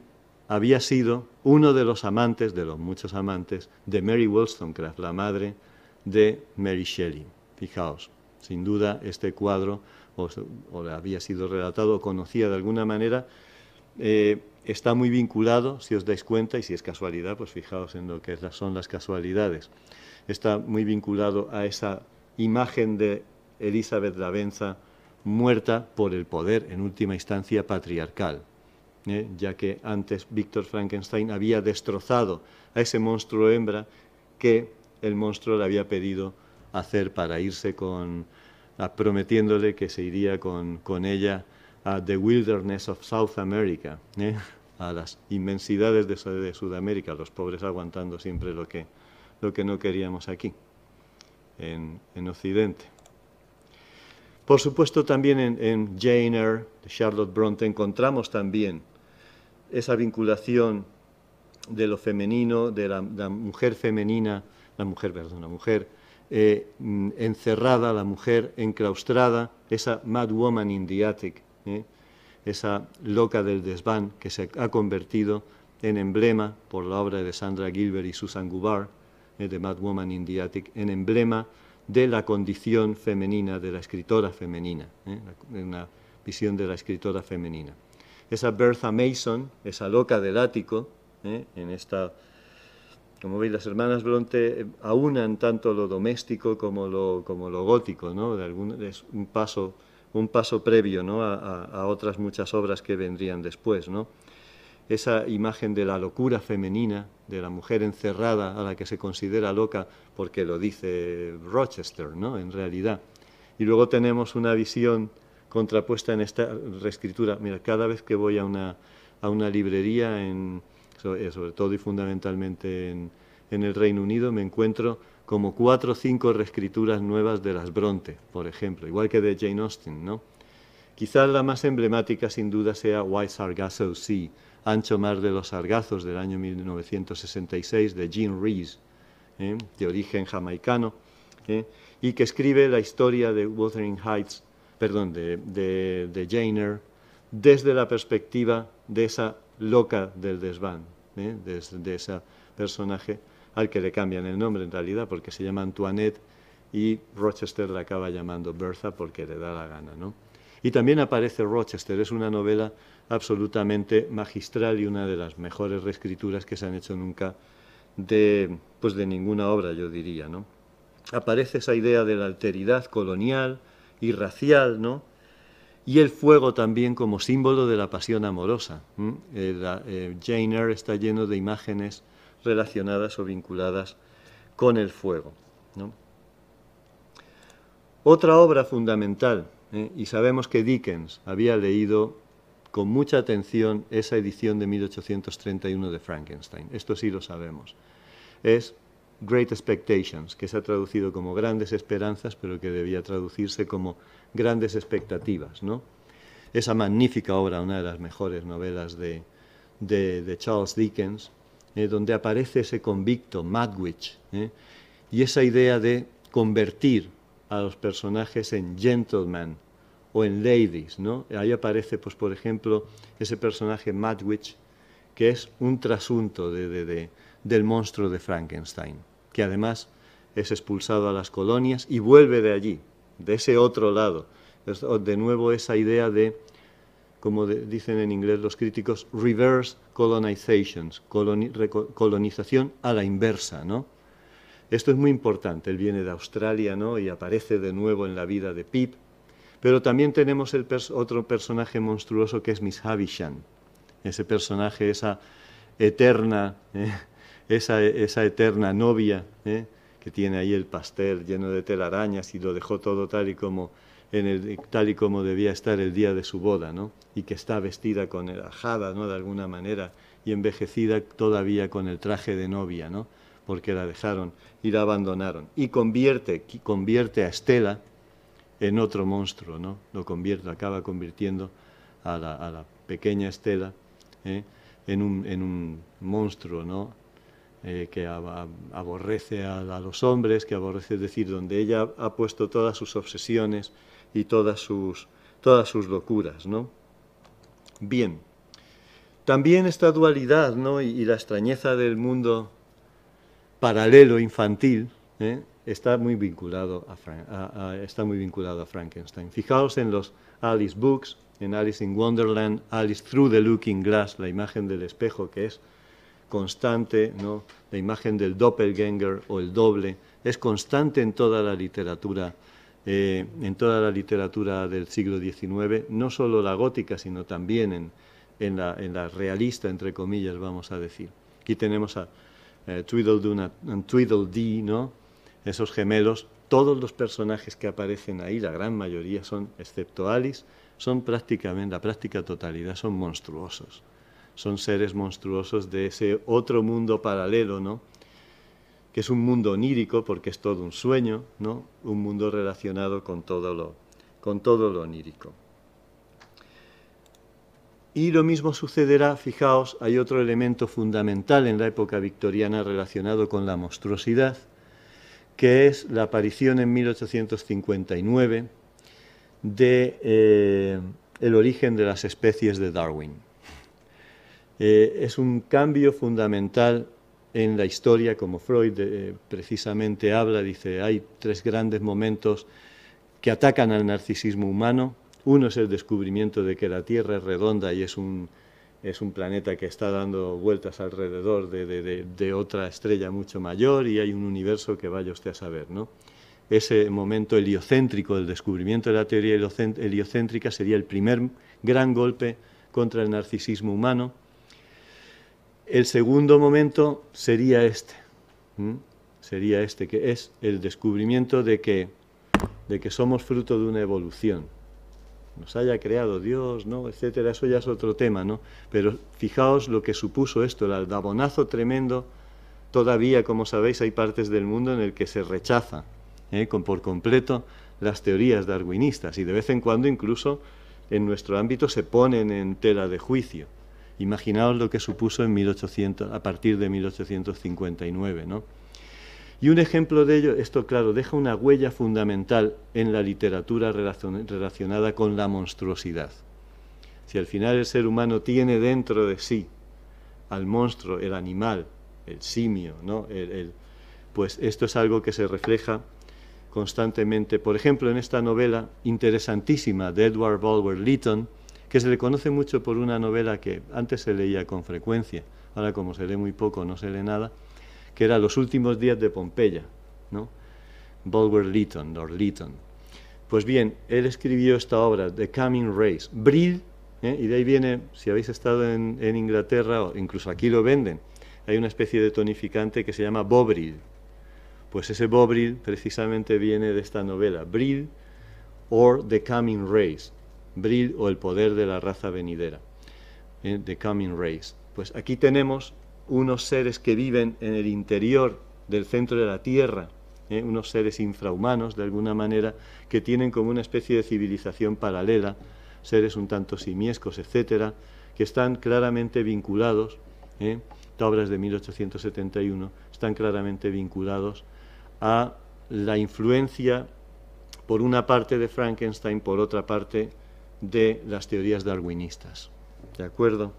había sido uno de los amantes, de los muchos amantes, de Mary Wollstonecraft, la madre de Mary Shelley. Fijaos, sin duda este cuadro o, había sido relatado o conocía de alguna manera eh, está muy vinculado, si os dais cuenta, y si es casualidad, pues fijaos en lo que son las casualidades, está muy vinculado a esa imagen de Elizabeth Lavenza muerta por el poder, en última instancia, patriarcal, ¿eh? ya que antes Víctor Frankenstein había destrozado a ese monstruo hembra que el monstruo le había pedido hacer para irse con, prometiéndole que se iría con, con ella a The Wilderness of South America, ¿eh? a las inmensidades de, Sudamérica, los pobres aguantando siempre lo que, lo que no queríamos aquí, en, Occidente. Por supuesto, también en, Jane Eyre de Charlotte Bronte encontramos también esa vinculación de lo femenino, de la, mujer femenina, la mujer, perdón, la mujer eh, encerrada, la mujer enclaustrada, esa mad woman in the attic ¿eh? esa loca del desván que se ha convertido en emblema por la obra de Sandra Gilbert y Susan Gubar, ¿eh? de Mad Woman in the Attic, en emblema de la condición femenina, de la escritora femenina, una ¿eh? visión de la escritora femenina. Esa Bertha Mason, esa loca del ático, en esta como veis, las hermanas Bronte aunan tanto lo doméstico como lo, como lo gótico, ¿no? es un paso un paso previo ¿no? a, otras muchas obras que vendrían después. ¿no? Esa imagen de la locura femenina, de la mujer encerrada a la que se considera loca, porque lo dice Rochester, ¿no? en realidad. Y luego tenemos una visión contrapuesta en esta reescritura. Mira, cada vez que voy a una, a una librería, eh, sobre, todo y fundamentalmente en el Reino Unido, me encuentro como cuatro o cinco reescrituras nuevas de las Bronte, por ejemplo, igual que de Jane Austen, ¿no? Quizás la más emblemática sin duda sea White Sargasso Sea, Ancho Mar de los Sargazos del año 1966 de Jean Rees, ¿eh? de origen jamaicano, ¿eh? y que escribe la historia de Wuthering Heights, perdón, de, de, Jane Eyre, desde la perspectiva de esa loca del desván, ¿eh? de ese personaje al que le cambian el nombre en realidad porque se llama Antoinette y Rochester la acaba llamando Bertha porque le da la gana, ¿no? Y también aparece Rochester, es una novela absolutamente magistral y una de las mejores reescrituras que se han hecho nunca de, pues de ninguna obra, yo diría, ¿no? Aparece esa idea de la alteridad colonial y racial, ¿no? Y el fuego también como símbolo de la pasión amorosa. Eh, eh, Jane Eyre está lleno de imágenes relacionadas o vinculadas con el fuego. Otra obra fundamental, ¿eh? y sabemos que Dickens había leído con mucha atención esa edición de 1831 de Frankenstein, esto sí lo sabemos, es Great Expectations, que se ha traducido como grandes esperanzas, pero que debía traducirse como grandes expectativas. ¿no? Esa magnífica obra, una de las mejores novelas de Charles Dickens, eh, donde aparece ese convicto, Madwich, eh, y esa idea de convertir a los personajes en gentlemen o en ladies, ¿no? Ahí aparece, pues, por ejemplo, ese personaje Madwich, que es un trasunto del monstruo de Frankenstein, que además es expulsado a las colonias y vuelve de allí, de ese otro lado. de nuevo esa idea de, como dicen en inglés los críticos, reverse colonizations, colonización a la inversa, ¿no? Esto es muy importante, él viene de Australia, ¿no? Y aparece de nuevo en la vida de Pip, pero también tenemos el otro personaje monstruoso que es Miss Havisham, ese personaje, esa eterna, eh, esa, esa, eterna novia, eh, que tiene ahí el pastel lleno de telarañas y lo dejó todo tal y como, tal y como debía estar el día de su boda, ¿no? y que está vestida con el ajada, ¿no? De alguna manera, y envejecida todavía con el traje de novia, ¿no? Porque la dejaron y la abandonaron. Y convierte, convierte a Estela en otro monstruo, ¿no? Lo convierte, acaba convirtiendo a la, pequeña Estela ¿eh? en, un, en, un, monstruo, ¿no? Eh, que aborrece a, los hombres, que aborrece, es decir, donde ella ha puesto todas sus obsesiones y todas sus, todas sus locuras, ¿no? Bien, también esta dualidad ¿no? y, la extrañeza del mundo paralelo infantil ¿eh? está, muy vinculado a, está muy vinculado a Frankenstein. Fijaos en los Alice Books, en Alice in Wonderland, Alice Through the Looking Glass, la imagen del espejo que es constante, ¿no? la imagen del doppelgänger o el doble, es constante en toda la literatura eh, en toda la literatura del siglo XIX, no solo la gótica, sino también en, la, realista, entre comillas, vamos a decir. Aquí tenemos a eh, Twiddle D, Tweedledee, ¿no? esos gemelos, todos los personajes que aparecen ahí, la gran mayoría son, excepto Alice, son prácticamente, la práctica totalidad, son monstruosos. Son seres monstruosos de ese otro mundo paralelo, ¿no? es un mundo onírico porque es todo un sueño, ¿no? un mundo relacionado con todo lo, con todo lo onírico. Y lo mismo sucederá, fijaos, hay otro elemento fundamental en la época victoriana relacionado con la monstruosidad, que es la aparición en 1859 de eh, el origen de las especies de Darwin. Eh, es un cambio fundamental en la historia, como Freud eh, precisamente habla, dice, hay tres grandes momentos que atacan al narcisismo humano. Uno es el descubrimiento de que la Tierra es redonda y es un, es un planeta que está dando vueltas alrededor de, de, otra estrella mucho mayor y hay un universo que vaya usted a saber, ¿no? Ese momento heliocéntrico, el descubrimiento de la teoría heliocéntrica sería el primer gran golpe contra el narcisismo humano el segundo momento sería este, sería este, que es el descubrimiento de que, de que somos fruto de una evolución. Nos haya creado Dios, ¿no? etcétera, eso ya es otro tema, ¿no? Pero fijaos lo que supuso esto, el aldabonazo tremendo. Todavía, como sabéis, hay partes del mundo en el que se rechaza ¿eh? Con, por completo las teorías darwinistas y de vez en cuando incluso en nuestro ámbito se ponen en tela de juicio. Imaginaos lo que supuso en 1800, a partir de 1859. Y un ejemplo de ello, esto claro, deja una huella fundamental en la literatura relacionada con la monstruosidad. Si al final el ser humano tiene dentro de sí al monstruo, el animal, el simio, ¿no? pues esto es algo que se refleja constantemente. Por ejemplo, en esta novela interesantísima de Edward Bulwer Lytton, que se le conoce mucho por una novela que antes se leía con frecuencia, ahora como se lee muy poco, no se lee nada, que era Los últimos días de Pompeya, ¿no? Bulwer Lytton, Lord Lytton. Pues bien, él escribió esta obra, The Coming Race, Brill, ¿eh? y de ahí viene, si habéis estado en, Inglaterra, o incluso aquí lo venden, hay una especie de tonificante que se llama Bobril. Pues ese Bobril precisamente viene de esta novela, Brill or The Coming Race. ...brill o El poder de la raza venidera, The eh, Coming Race. Pues aquí tenemos unos seres que viven en el interior del centro de la Tierra, eh, unos seres infrahumanos de alguna manera, que tienen como una especie de civilización paralela, seres un tanto simiescos, etcétera, que están claramente vinculados, eh, obras de 1871, están claramente vinculados a la influencia, por una parte, de Frankenstein, por otra parte, de las teorías darwinistas. ¿De acuerdo?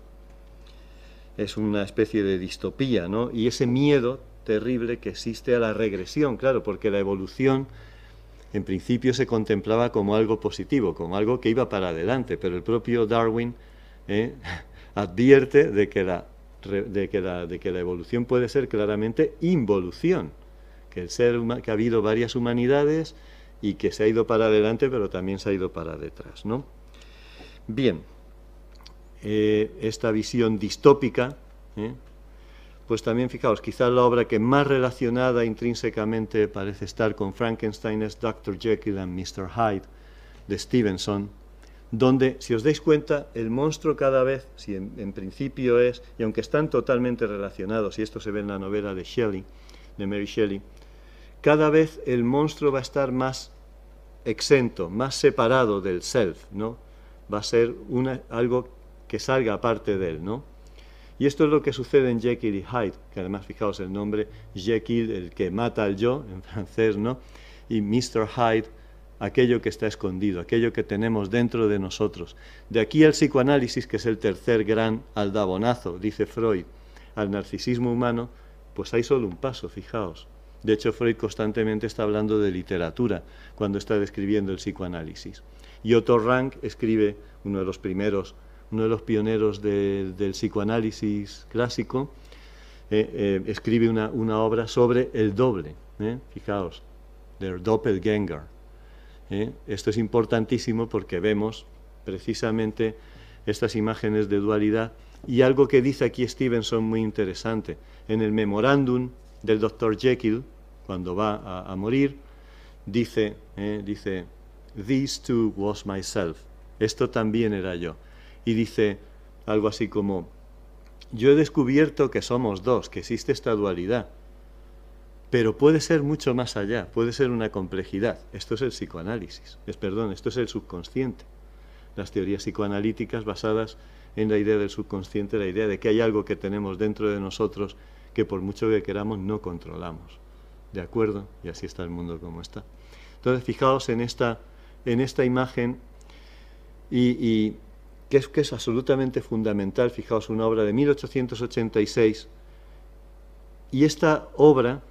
Es una especie de distopía, ¿no? Y ese miedo terrible que existe a la regresión, claro, porque la evolución en principio se contemplaba como algo positivo, como algo que iba para adelante, pero el propio Darwin ¿eh? advierte de que, la, de, que la, de que la evolución puede ser claramente involución, que el ser que ha habido varias humanidades y que se ha ido para adelante, pero también se ha ido para detrás, ¿no? Bien, eh, esta visión distópica, ¿eh? pues también fijaos, quizás la obra que más relacionada intrínsecamente parece estar con Frankenstein es Dr. Jekyll and Mr. Hyde de Stevenson, donde, si os dais cuenta, el monstruo cada vez, si en, en principio es, y aunque están totalmente relacionados, y esto se ve en la novela de Shelley, de Mary Shelley, cada vez el monstruo va a estar más exento, más separado del self, ¿no? va a ser algo que salga aparte de él, ¿no? Y esto es lo que sucede en Jekyll y Hyde, que además fijaos el nombre, Jekyll, el que mata al yo, en francés, ¿no? Y Mr. Hyde, aquello que está escondido, aquello que tenemos dentro de nosotros. De aquí al psicoanálisis, que es el tercer gran aldabonazo, dice Freud, al narcisismo humano, pues hay solo un paso, fijaos. De hecho, Freud constantemente está hablando de literatura cuando está describiendo el psicoanálisis. Y Otto Rank escribe, uno de los primeros, uno de los pioneros del psicoanálisis clásico, eh, eh, escribe una, obra sobre el doble, ¿eh? fijaos, der Doppelgänger. ¿eh? Esto es importantísimo porque vemos precisamente estas imágenes de dualidad y algo que dice aquí Stevenson muy interesante. En el memorándum del doctor Jekyll, cuando va a, morir, dice, dice ...these too was myself. Esto también era yo. Y dice algo así como, yo he descubierto que somos dos, que existe esta dualidad. Pero puede ser mucho más allá, puede ser una complejidad. Esto es el psicoanálisis, es, perdón, esto es el subconsciente. Las teorías psicoanalíticas basadas en la idea del subconsciente, la idea de que hay algo que tenemos dentro de nosotros que por mucho que queramos no controlamos. ¿De acuerdo? Y así está el mundo como está. Entonces, fijaos en esta en esta imagen y, que, es, que es absolutamente fundamental. Fijaos, una obra de 1886 y esta obra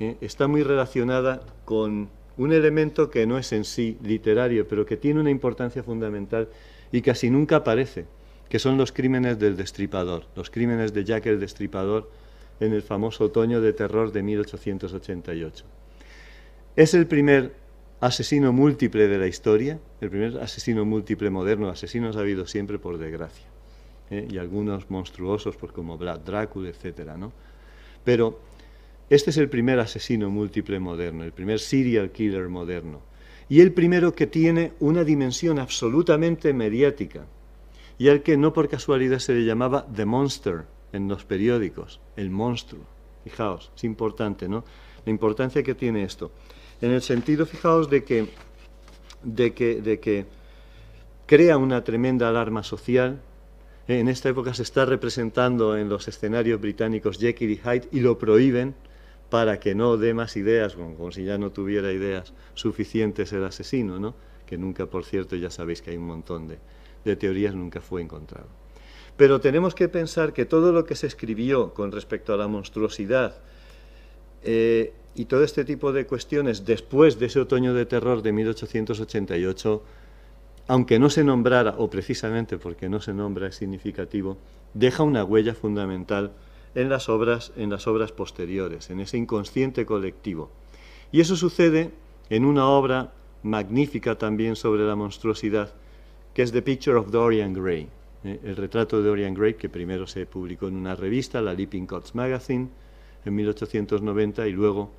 eh, está muy relacionada con un elemento que no es en sí literario, pero que tiene una importancia fundamental y casi nunca aparece, que son los crímenes del destripador, los crímenes de Jack el Destripador en el famoso otoño de terror de 1888. Es el primer asesino múltiple de la historia, el primer asesino múltiple moderno, asesinos ha habido siempre por desgracia, ¿eh? y algunos monstruosos como Vlad Drácula, etc. Pero este es el primer asesino múltiple moderno, el primer serial killer moderno, y el primero que tiene una dimensión absolutamente mediática, y al que no por casualidad se le llamaba The Monster en los periódicos, el monstruo. Fijaos, es importante, ¿no? La importancia que tiene esto en el sentido, fijaos, de que, de que, de que crea una tremenda alarma social. Eh, en esta época se está representando en los escenarios británicos Jekyll y Hyde y lo prohíben para que no dé más ideas, como si ya no tuviera ideas suficientes el asesino, ¿no? que nunca, por cierto, ya sabéis que hay un montón de, de teorías, nunca fue encontrado. Pero tenemos que pensar que todo lo que se escribió con respecto a la monstruosidad eh, y todo este tipo de cuestiones después de ese otoño de terror de 1888, aunque no se nombrara, o precisamente porque no se nombra es significativo, deja una huella fundamental en las obras, en las obras posteriores, en ese inconsciente colectivo. Y eso sucede en una obra magnífica también sobre la monstruosidad, que es The Picture of Dorian Gray, eh, el retrato de Dorian Gray, que primero se publicó en una revista, la Leaping Cots Magazine, en 1890 y luego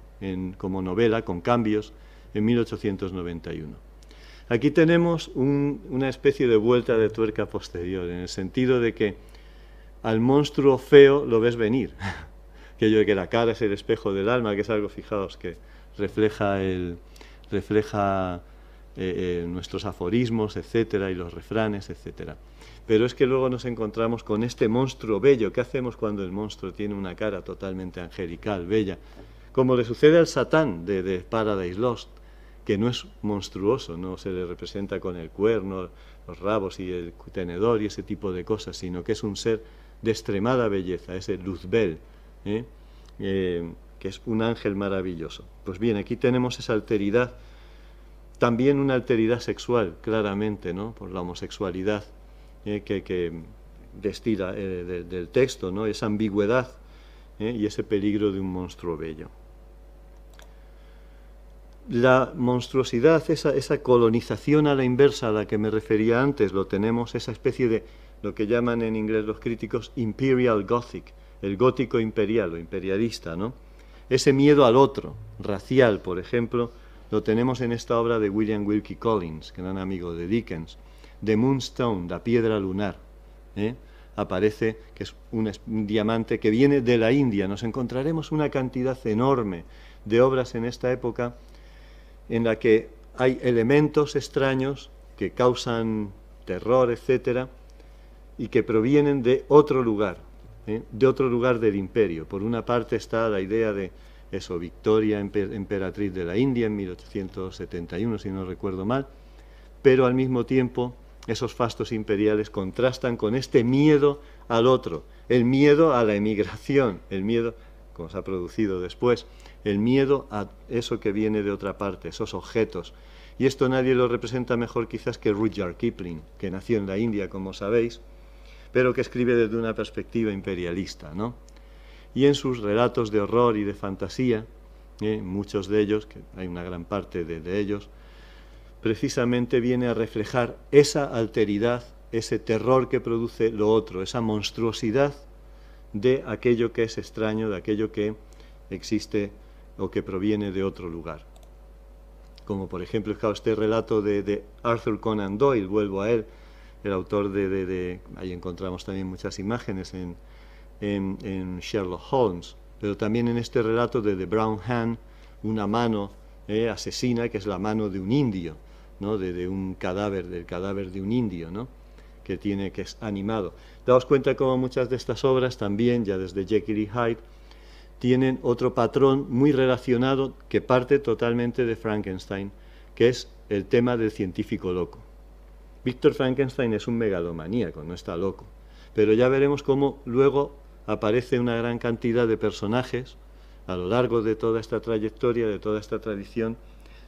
como novela, con cambios, en 1891. Aquí tenemos una especie de vuelta de tuerca posterior, en el sentido de que al monstruo feo lo ves venir, que yo que la cara es el espejo del alma, que es algo, fijaos, que refleja, refleja eh, eh, nuestros aforismos, etcétera, y los refranes, etcétera. Pero es que luego nos encontramos con este monstruo bello. ¿Qué hacemos cuando el monstruo tiene una cara totalmente angelical, bella? como le sucede al Satán de, Paradise Lost, que no es monstruoso, no se le representa con el cuerno, los rabos y el tenedor y ese tipo de cosas, sino que es un ser de extremada belleza, ese Luzbel, ¿eh? Eh, que es un ángel maravilloso. Pues bien, aquí tenemos esa alteridad, también una alteridad sexual, claramente, ¿no? por la homosexualidad ¿eh? que, destila del texto, ¿no? esa ambigüedad y ese peligro de un monstruo bello la monstruosidad, esa, colonización a la inversa a la que me refería antes, lo tenemos, esa especie de lo que llaman en inglés los críticos imperial gothic, el gótico imperial o imperialista, ¿no? Ese miedo al otro, racial, por ejemplo, lo tenemos en esta obra de William Wilkie Collins, gran amigo de Dickens, The Moonstone, la piedra lunar. ¿eh? Aparece que es un diamante que viene de la India. Nos encontraremos una cantidad enorme de obras en esta época en la que hay elementos extraños que causan terror, etcétera, y que provienen de otro lugar, ¿eh? de otro lugar del imperio. Por una parte está la idea de eso, Victoria, emperatriz de la India en 1871, si no recuerdo mal, pero al mismo tiempo esos fastos imperiales contrastan con este miedo al otro, el miedo a la emigración, el miedo, como se ha producido después, el miedo a eso que viene de otra parte, esos objetos. Y esto nadie lo representa mejor quizás que Rudyard Kipling, que nació en la India, como sabéis, pero que escribe desde una perspectiva imperialista, ¿no? Y en sus relatos de horror y de fantasía, ¿eh? muchos de ellos, que hay una gran parte de ellos, precisamente viene a reflejar esa alteridad, ese terror que produce lo otro, esa monstruosidad de aquello que es extraño, de aquello que existe o que proviene de otro lugar. Como por ejemplo este relato de, Arthur Conan Doyle, vuelvo a él, el autor de, ahí encontramos también muchas imágenes en, Sherlock Holmes, pero también en este relato de The Brown Hand, una mano eh, asesina que es la mano de un indio, ¿no? de, un cadáver, del cadáver de un indio, ¿no? que tiene que es animado. Daos cuenta cómo muchas de estas obras también, ya desde Jekyll y Hyde, tienen otro patrón muy relacionado que parte totalmente de Frankenstein, que es el tema del científico loco. Víctor Frankenstein es un megalomaníaco, no está loco, pero ya veremos cómo luego aparece una gran cantidad de personajes a lo largo de toda esta trayectoria, de toda esta tradición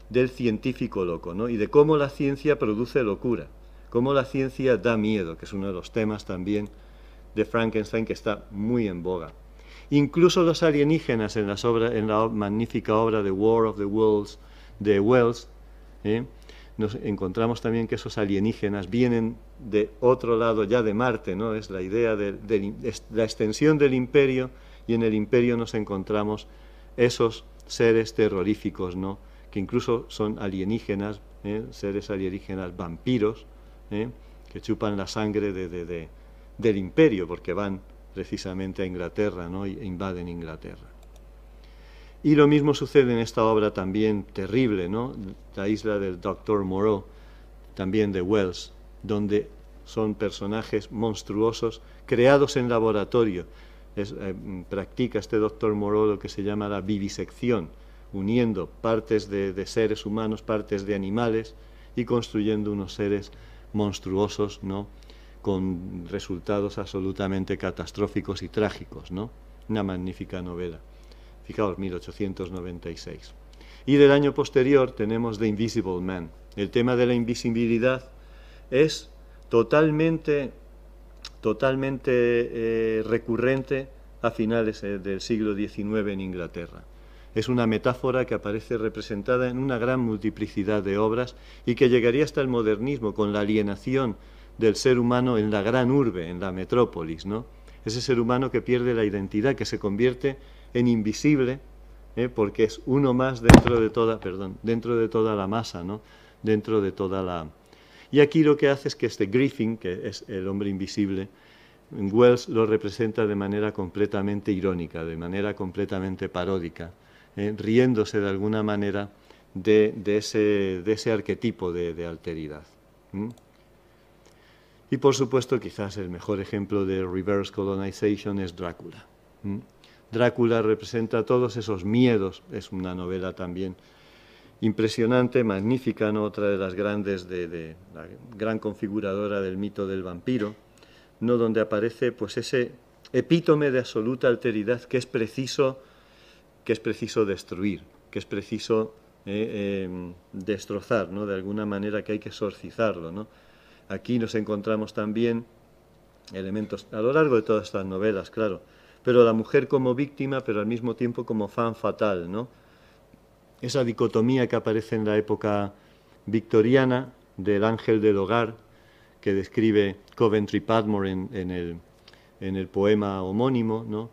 del científico loco, ¿no? y de cómo la ciencia produce locura, cómo la ciencia da miedo, que es uno de los temas también de Frankenstein que está muy en boga. Incluso los alienígenas en, en la magnífica obra The War of the Worlds de Wells, ¿eh? nos encontramos también que esos alienígenas vienen de otro lado ya de Marte, ¿no? Es la idea de, la extensión del imperio y en el imperio nos encontramos esos seres terroríficos, ¿no? Que incluso son alienígenas, ¿eh? seres alienígenas vampiros, ¿eh? que chupan la sangre de, del imperio porque van precisamente a Inglaterra, ¿no? invaden Inglaterra. Y lo mismo sucede en esta obra también terrible, ¿no? La isla del Dr. Moreau, también de Wells, donde son personajes monstruosos creados en laboratorio. Eh, practica este Dr. Moreau lo que se llama la vivisección, uniendo partes de, de seres humanos, partes de animales y construyendo unos seres monstruosos, ¿no? con resultados absolutamente catastróficos y trágicos, ¿no? Una magnífica novela. Fijaos, 1896. Y del año posterior tenemos The Invisible Man. El tema de la invisibilidad es totalmente, totalmente eh, recurrente a finales eh, del siglo XIX en Inglaterra. Es una metáfora que aparece representada en una gran multiplicidad de obras y que llegaría hasta el modernismo con la alienación del ser humano en la gran urbe, en la metrópolis, ¿no? Ese ser humano que pierde la identidad, que se convierte en invisible, ¿eh? porque es uno más dentro de toda, perdón, dentro de toda la masa, ¿no? Dentro de toda la... Y aquí lo que hace es que este Griffin, que es el hombre invisible, Wells lo representa de manera completamente irónica, de manera completamente paródica, ¿eh? riéndose de alguna manera de, ese, de ese, arquetipo de, alteridad. Y por supuesto, quizás el mejor ejemplo de reverse colonization es Drácula. Drácula representa todos esos miedos, es una novela también impresionante, magnífica, ¿no? otra de las grandes, de, la gran configuradora del mito del vampiro, ¿no? donde aparece pues ese epítome de absoluta alteridad que es preciso, que es preciso destruir, que es preciso eh, eh, destrozar, ¿no? de alguna manera que hay que exorcizarlo. ¿no? Aquí nos encontramos también elementos a lo largo de todas estas novelas, claro, pero la mujer como víctima, pero al mismo tiempo como fan fatal, ¿no? Esa dicotomía que aparece en la época victoriana del ángel del hogar que describe Coventry Padmore en, el, poema homónimo, ¿no?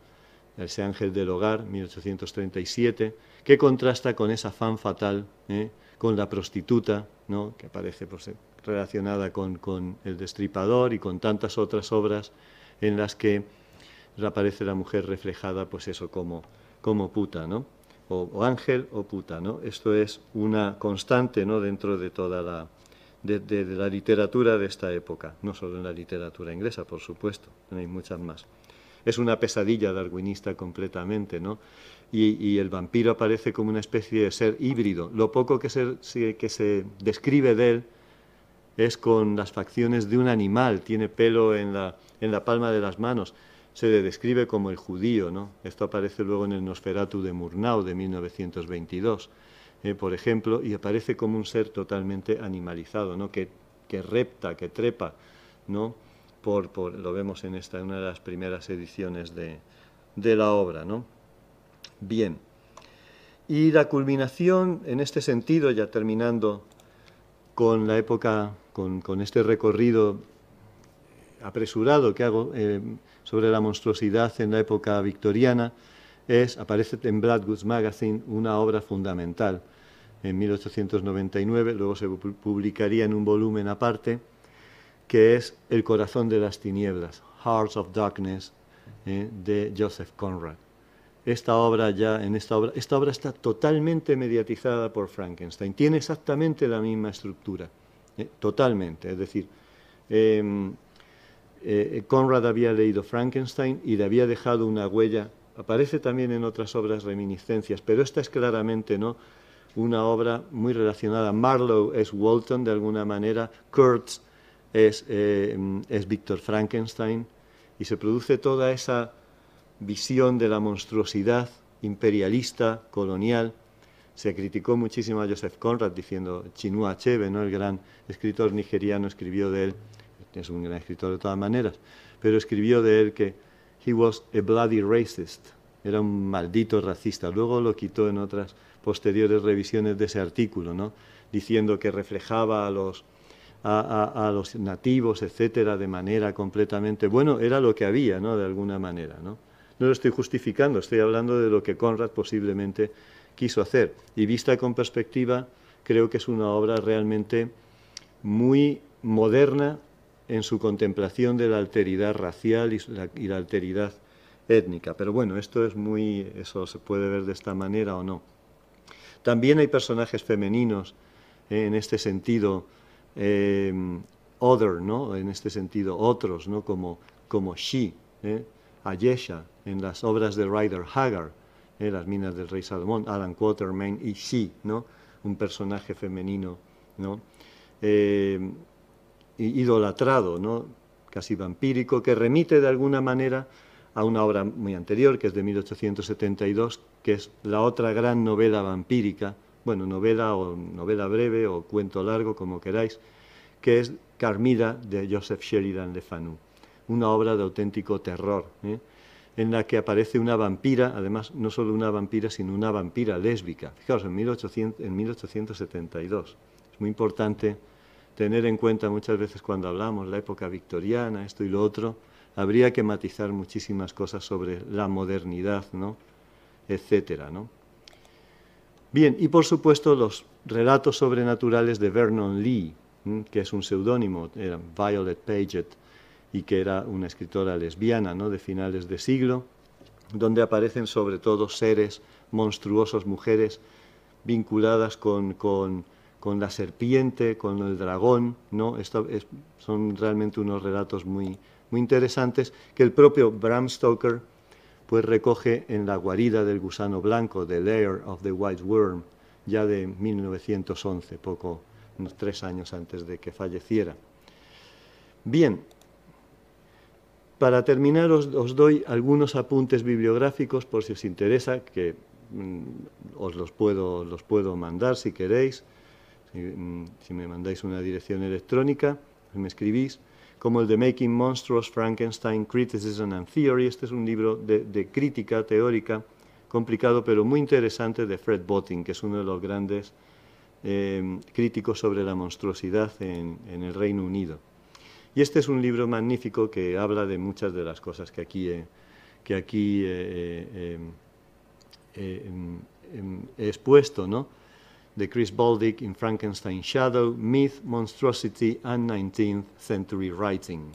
Ese ángel del hogar, 1837 que contrasta con esa fan fatal, eh? con la prostituta, ¿no? que aparece pues, eh, relacionada con, El Destripador y con tantas otras obras en las que aparece la mujer reflejada, pues eso, como, puta, ¿no? O, ángel o puta, ¿no? Esto es una constante, ¿no? Dentro de toda la, de, la literatura de esta época, no solo en la literatura inglesa, por supuesto, hay muchas más. Es una pesadilla darwinista completamente, ¿no? y, el vampiro aparece como una especie de ser híbrido. Lo poco que se, describe de él es con las facciones de un animal, tiene pelo en la, palma de las manos. Se le describe como el judío, ¿no? Esto aparece luego en el Nosferatu de Murnau de 1922, eh, por ejemplo, y aparece como un ser totalmente animalizado, ¿no? Que, repta, que trepa, ¿no? Por, lo vemos en esta, una de las primeras ediciones de, de la obra, ¿no? bien. Y la culminación, en este sentido, ya terminando con la época, con, este recorrido apresurado que hago eh, sobre la monstruosidad en la época victoriana, es, aparece en Bradwood's Magazine una obra fundamental en 1899, luego se publicaría en un volumen aparte, que es El corazón de las tinieblas, Hearts of Darkness, eh, de Joseph Conrad esta obra ya, en esta obra, esta obra está totalmente mediatizada por Frankenstein, tiene exactamente la misma estructura, eh, totalmente, es decir, em, eh, Conrad había leído Frankenstein y le había dejado una huella, aparece también en otras obras reminiscencias, pero esta es claramente, ¿no?, una obra muy relacionada. Marlowe es Walton de alguna manera, Kurtz es, eh, es Víctor Frankenstein, y se produce toda esa visión de la monstruosidad imperialista, colonial. Se criticó muchísimo a Joseph Conrad diciendo, Chinua Achebe, ¿no? el gran escritor nigeriano, escribió de él, es un gran escritor de todas maneras, pero escribió de él que he was a bloody racist, era un maldito racista. Luego lo quitó en otras posteriores revisiones de ese artículo, ¿no? diciendo que reflejaba a los, a los nativos, etcétera, de manera completamente. Bueno, era lo que había, ¿no? de alguna manera. ¿no? No lo estoy justificando, estoy hablando de lo que Conrad posiblemente quiso hacer. Y vista con perspectiva, creo que es una obra realmente muy moderna en su contemplación de la alteridad racial y la, alteridad étnica. Pero bueno, esto es muy, eso se puede ver de esta manera o no. También hay personajes femeninos eh, en este sentido, eh, other, ¿no? En este sentido, otros, ¿no? Como, como she, ¿eh? a Yesha en las obras de Ryder Haggard, eh, las minas del rey Salomón, Alan Quatermain y She, ¿no? un personaje femenino ¿no? Eh, idolatrado, ¿no? casi vampírico, que remite de alguna manera a una obra muy anterior, que es de 1872, que es la otra gran novela vampírica, bueno, novela o novela breve o cuento largo, como queráis, que es Carmida de Joseph Sheridan Le Fanu una obra de auténtico terror, ¿eh? en la que aparece una vampira, además no solo una vampira, sino una vampira lésbica. Fijaos, en, en 1872. Es muy importante tener en cuenta muchas veces cuando hablamos la época victoriana, esto y lo otro, habría que matizar muchísimas cosas sobre la modernidad, ¿no? etcétera. Bien, y por supuesto los relatos sobrenaturales de Vernon Lee, que es un seudónimo, era Violet Paget, y que era una escritora lesbiana ¿no? de finales de siglo, donde aparecen sobre todo seres monstruosos, mujeres vinculadas con, la serpiente, con el dragón. ¿no? Esto son realmente unos relatos muy, muy interesantes que el propio Bram Stoker pues, recoge en La guarida del gusano blanco, The Lair of the White Worm, ya de 1911, poco, unos tres años antes de que falleciera. Bien, para terminar os, doy algunos apuntes bibliográficos por si os interesa, que mm, os los puedo, los puedo mandar si queréis, si, mm, me mandáis una dirección electrónica, pues me escribís como el de Making Monstrous, Frankenstein, Criticism and Theory. Este es un libro de, crítica teórica complicado pero muy interesante de Fred Botting, que es uno de los grandes eh, críticos sobre la monstruosidad en el Reino Unido. Y este es un libro magnífico que habla de muchas de las cosas que aquí, eh, eh, eh, em, em, he expuesto, ¿no? De Chris Baldick in Frankenstein Shadow, Myth, Monstrosity and 19th Century Writing.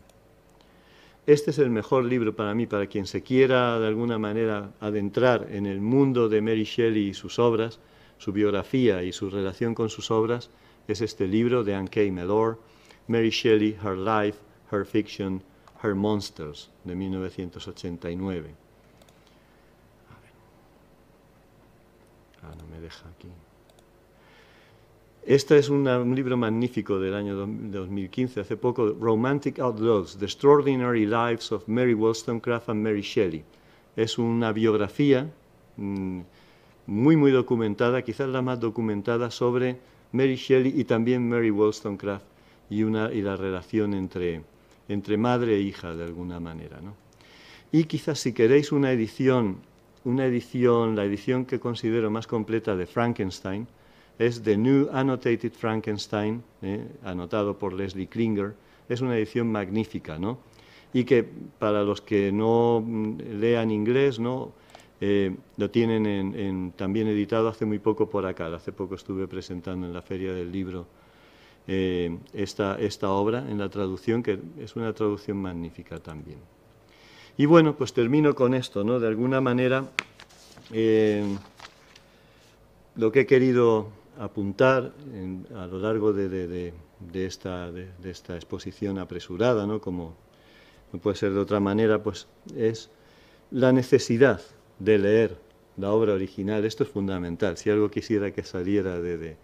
Este es el mejor libro para mí, para quien se quiera de alguna manera adentrar en el mundo de Mary Shelley y sus obras, su biografía y su relación con sus obras, es este libro de Anne K. Mellor, Mary Shelley, Her Life, Her Fiction, Her Monsters, de 1989. Ah, no me deja aquí. Este es un libro magnífico del año 2015, hace poco, Romantic Outlaws, The Extraordinary Lives of Mary Wollstonecraft and Mary Shelley. Es una biografía mm, muy, muy documentada, quizás la más documentada sobre Mary Shelley y también Mary Wollstonecraft y, la relación entre, madre e hija de alguna manera. ¿no? Y quizás si queréis una edición, una edición, la edición que considero más completa de Frankenstein, es The New Annotated Frankenstein, ¿eh? anotado por Leslie Klinger. Es una edición magnífica, ¿no? Y que para los que no mm, lean inglés, ¿no? Eh, lo tienen también editado hace muy poco por acá. Hace poco estuve presentando en la Feria del Libro eh, esta, esta obra en la traducción, que es una traducción magnífica también. Y bueno, pues termino con esto, ¿no? De alguna manera, eh, lo que he querido apuntar a lo largo de, de, de, esta, exposición apresurada, ¿no? Como no puede ser de otra manera, pues es la necesidad de leer la obra original. Esto es fundamental. Si algo quisiera que saliera de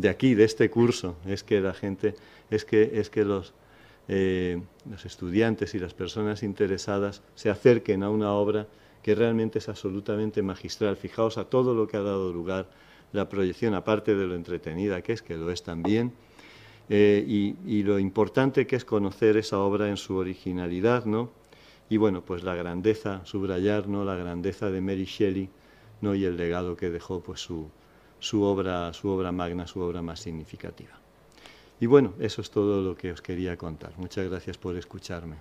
de aquí, de este curso, es que la gente, es que, es que los, eh, los estudiantes y las personas interesadas se acerquen a una obra que realmente es absolutamente magistral. Fijaos a todo lo que ha dado lugar la proyección, aparte de lo entretenida que es, que lo es también, eh, y, lo importante que es conocer esa obra en su originalidad, ¿no? Y bueno, pues la grandeza, subrayar, ¿no? La grandeza de Mary Shelley, ¿no? Y el legado que dejó, pues su, su obra, su obra magna, su obra más significativa. Y bueno, eso es todo lo que os quería contar. Muchas gracias por escucharme.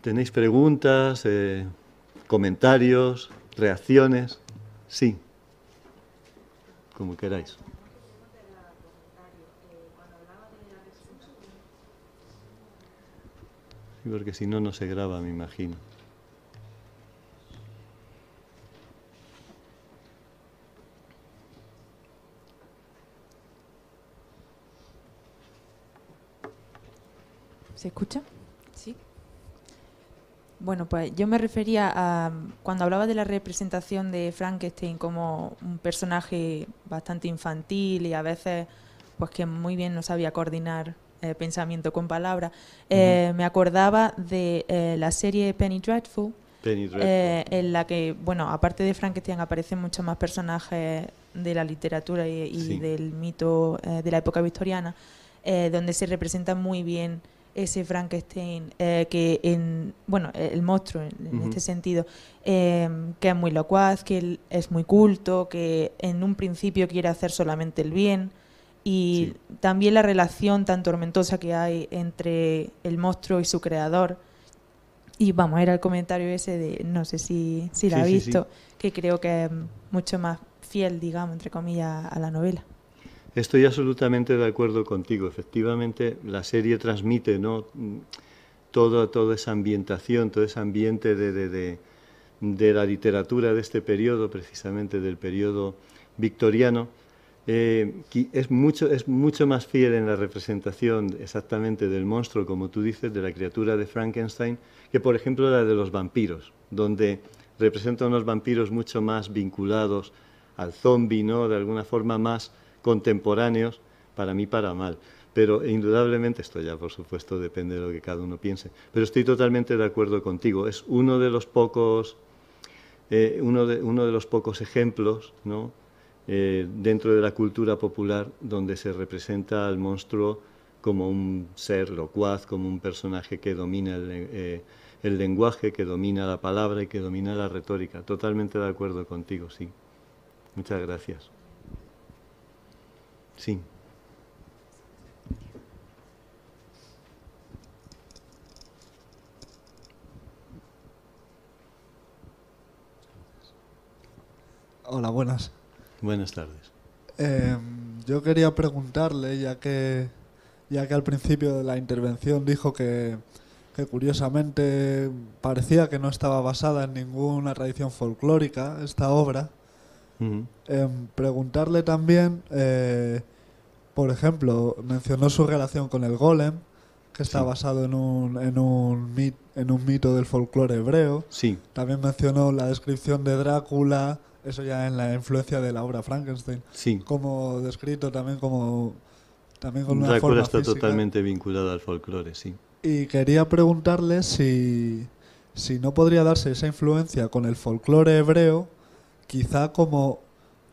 ¿Tenéis preguntas, eh, comentarios, reacciones? Sí, como queráis. porque si no, no se graba, me imagino. ¿Se escucha? Sí. Bueno, pues yo me refería a cuando hablaba de la representación de Frankenstein como un personaje bastante infantil y a veces pues que muy bien no sabía coordinar eh, pensamiento con palabra, eh, Me acordaba de eh, la serie Penny Dreadful, en la que, bueno, aparte de Frankenstein aparecen muchos más personajes de la literatura y, del mito de la época victoriana, donde se representa muy bien ese Frankenstein, eh, que en, bueno, el monstruo en, este sentido, eh, que es muy locuaz, que es muy culto, que en un principio quiere hacer solamente el bien, y también la relación tan tormentosa que hay entre el monstruo y su creador. Y vamos a ir al comentario ese de, no sé si, si la ha visto, que creo que es mucho más fiel, digamos, entre comillas, a la novela. Estoy absolutamente de acuerdo contigo. Efectivamente, la serie transmite ¿no? toda, toda esa ambientación, todo ese ambiente de, la literatura de este periodo, precisamente del periodo victoriano. Eh, que es, mucho, es mucho más fiel en la representación exactamente del monstruo, como tú dices, de la criatura de Frankenstein, que por ejemplo la de los vampiros, donde representa unos vampiros mucho más vinculados al zombi, ¿no? de alguna forma más contemporáneos, para mí para mal. Pero e indudablemente, esto ya por supuesto depende de lo que cada uno piense, pero estoy totalmente de acuerdo contigo. Es uno de los pocos, eh, uno, de, uno de los pocos ejemplos ¿no? Eh, dentro de la cultura popular donde se representa al monstruo como un ser locuaz, como un personaje que domina el eh, lenguaje, que domina la palabra y que domina la retórica. Totalmente de acuerdo contigo, sí. Muchas gracias. Sí. Hola, buenas. Buenas tardes. Eh, yo quería preguntarle, ya que, ya que al principio de la intervención dijo que, curiosamente parecía que no estaba basada en ninguna tradición folclórica esta obra, em, preguntarle también eh, por ejemplo, mencionó su relación con el golem, que está basado en un, en, un mit, en un mito del folclore hebreo. Sí. También mencionó la descripción de Drácula, eso ya en la influencia de la obra Frankenstein. Sí. Como descrito también como... También con una Drácula está totalmente vinculada al folclore, sí. Y quería preguntarle si, si no podría darse esa influencia con el folclore hebreo, quizá como...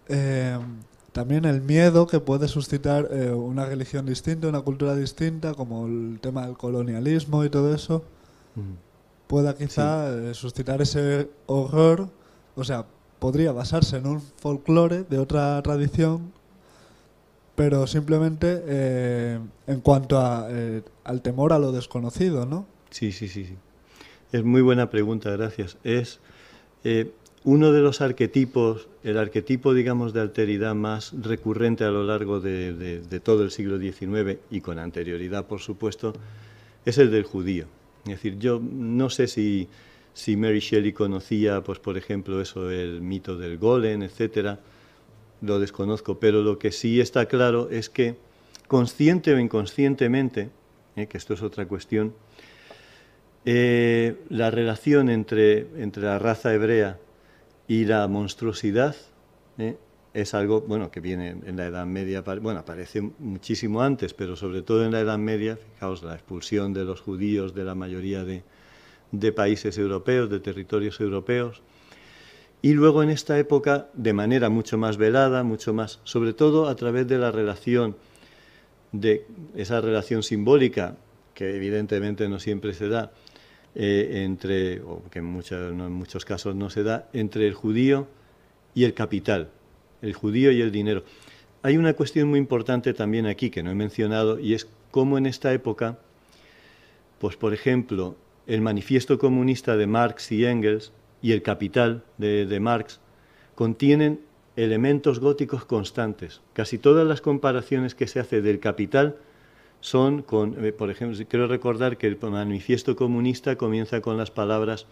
Eh, también el miedo que puede suscitar eh, una religión distinta, una cultura distinta, como el tema del colonialismo y todo eso, pueda quizá eh, suscitar ese horror, o sea, podría basarse en un folclore de otra tradición, pero simplemente eh, en cuanto al temor a lo desconocido, ¿no? Sí, sí, sí, sí. Es muy buena pregunta, gracias. Es... Uno de los arquetipos, el arquetipo, digamos, de alteridad más recurrente a lo largo de, todo el siglo XIX y con anterioridad, por supuesto, es el del judío. Es decir, yo no sé si, Mary Shelley conocía, pues, por ejemplo, eso, el mito del golem, etcétera, lo desconozco, pero lo que sí está claro es que, consciente o inconscientemente, eh, que esto es otra cuestión, eh, la relación entre la raza hebrea y la monstruosidad eh, es algo bueno que viene en la Edad Media, bueno, aparece muchísimo antes, pero sobre todo en la Edad Media, fijaos, la expulsión de los judíos de la mayoría de, de países europeos, de territorios europeos. Y luego en esta época, de manera mucho más velada, mucho más, sobre todo a través de la relación, de esa relación simbólica, que evidentemente no siempre se da, eh, entre, que en, muchos, casos no se da, entre el judío y el capital, el judío y el dinero. Hay una cuestión muy importante también aquí que no he mencionado y es cómo en esta época, pues por ejemplo, el manifiesto comunista de Marx y Engels y el capital de, de Marx contienen elementos góticos constantes. Casi todas las comparaciones que se hace del capital son con, eh, por ejemplo, quiero recordar que el manifiesto comunista comienza con las palabras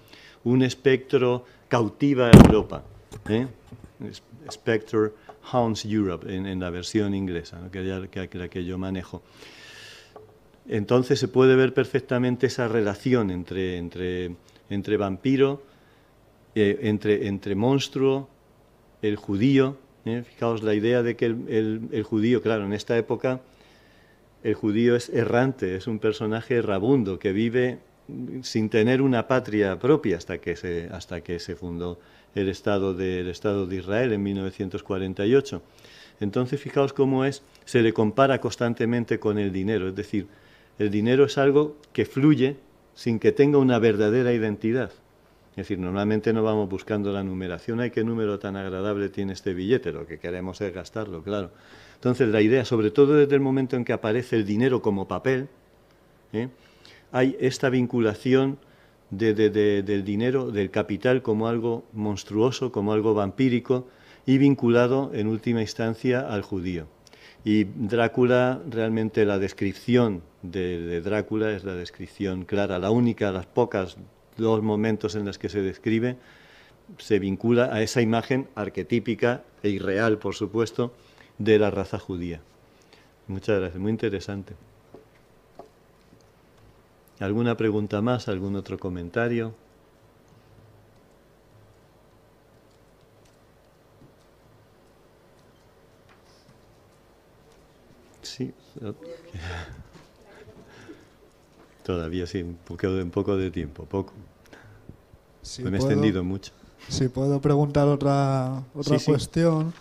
un espectro cautiva a Europa, ¿eh? Spectre Haunts Europe en, la versión inglesa, que, yo manejo. Entonces se puede ver perfectamente esa relación entre, vampiro, eh, entre, entre monstruo, el judío. Fijaos la idea de que el judío, claro, en esta época el judío es errante, es un personaje rabundo que vive sin tener una patria propia hasta que se, hasta que se fundó el Estado, de, el Estado de Israel en 1948. Entonces, fijaos cómo es, se le compara constantemente con el dinero, es decir, el dinero es algo que fluye sin que tenga una verdadera identidad. Es decir, normalmente no vamos buscando la numeración, hay qué número tan agradable tiene este billete, lo que queremos es gastarlo, claro. Entonces la idea, sobre todo desde el momento en que aparece el dinero como papel, ¿eh? hay esta vinculación del dinero, del capital, como algo monstruoso, como algo vampírico y vinculado en última instancia al judío. Y Drácula, realmente la descripción de, de, Drácula es la descripción clara, la única, las pocas dos momentos en los que se describe, se vincula a esa imagen arquetípica e irreal, por supuesto, de la raza judía. Muchas gracias, muy interesante. ¿Alguna pregunta más? ¿Algún otro comentario? Sí. Todavía sí, un poco, un poco de tiempo, poco. me he extendido mucho. Si puedo preguntar otra, otra cuestión.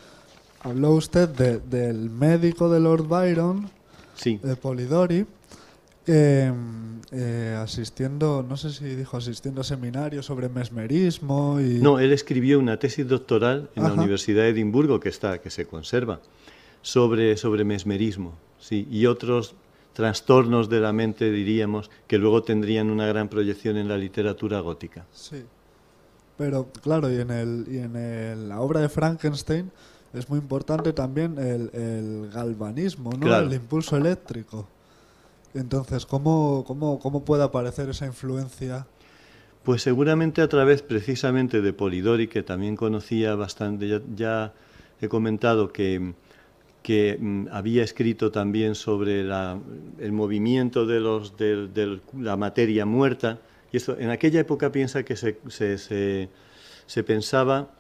Habló usted del médico de Lord Byron, sí. de eh, Polidori, eh, asistiendo, no sé si dijo asistiendo a seminarios sobre mesmerismo. Y... No, él escribió una tesis doctoral en la Universidad de Edimburgo, que está, que se conserva, sobre, sobre mesmerismo. Sí, y otros trastornos de la mente, diríamos, que luego tendrían una gran proyección en la literatura gótica. Sí. Pero claro, y en, el, en la obra de Frankenstein es muy importante también el, galvanismo, ¿no? el impulso eléctrico. Entonces, ¿cómo, cómo, puede aparecer esa influencia? Pues seguramente a través precisamente de Polidori, que también conocía bastante, ya he comentado que que mm, había escrito también sobre el movimiento de, los, la materia muerta. Y esto, en aquella época piensa que se, pensaba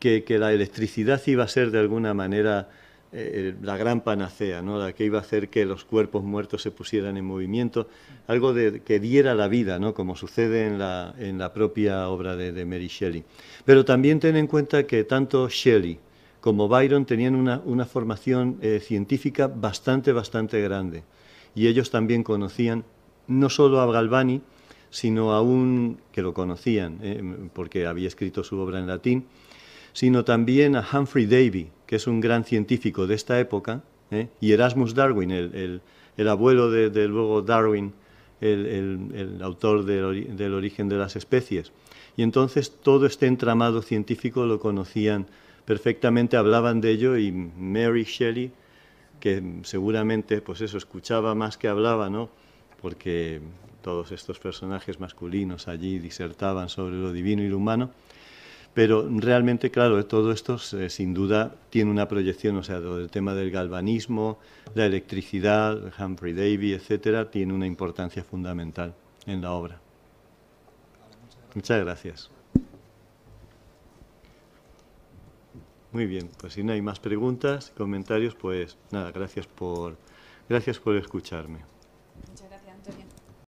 que, la electricidad iba a ser de alguna manera eh, la gran panacea, ¿no? la que iba a hacer que los cuerpos muertos se pusieran en movimiento, algo de, que diera la vida, como sucede en la, propia obra de, de Mary Shelley. Pero también ten en cuenta que tanto Shelley como Byron tenían una, formación eh, científica bastante, bastante grande. Y ellos también conocían no solo a Galvani, sino a un que lo conocían, eh, porque había escrito su obra en latín, sino también a Humphrey Davy, que es un gran científico de esta época, eh, y Erasmus Darwin, el, abuelo de, luego Darwin, el, autor del origen de las especies. Y entonces todo este entramado científico lo conocían perfectamente hablaban de ello y Mary Shelley, que seguramente pues eso escuchaba más que hablaba, ¿no? Porque todos estos personajes masculinos allí disertaban sobre lo divino y lo humano. Pero realmente, claro, todo esto eh, sin duda tiene una proyección, o sea, el tema del galvanismo, la electricidad, Humphrey Davy, etcétera, tiene una importancia fundamental en la obra. Muchas gracias. Muy bien, pues si no hay más preguntas, comentarios, pues nada, gracias por, gracias por escucharme. Muchas gracias, Antonio.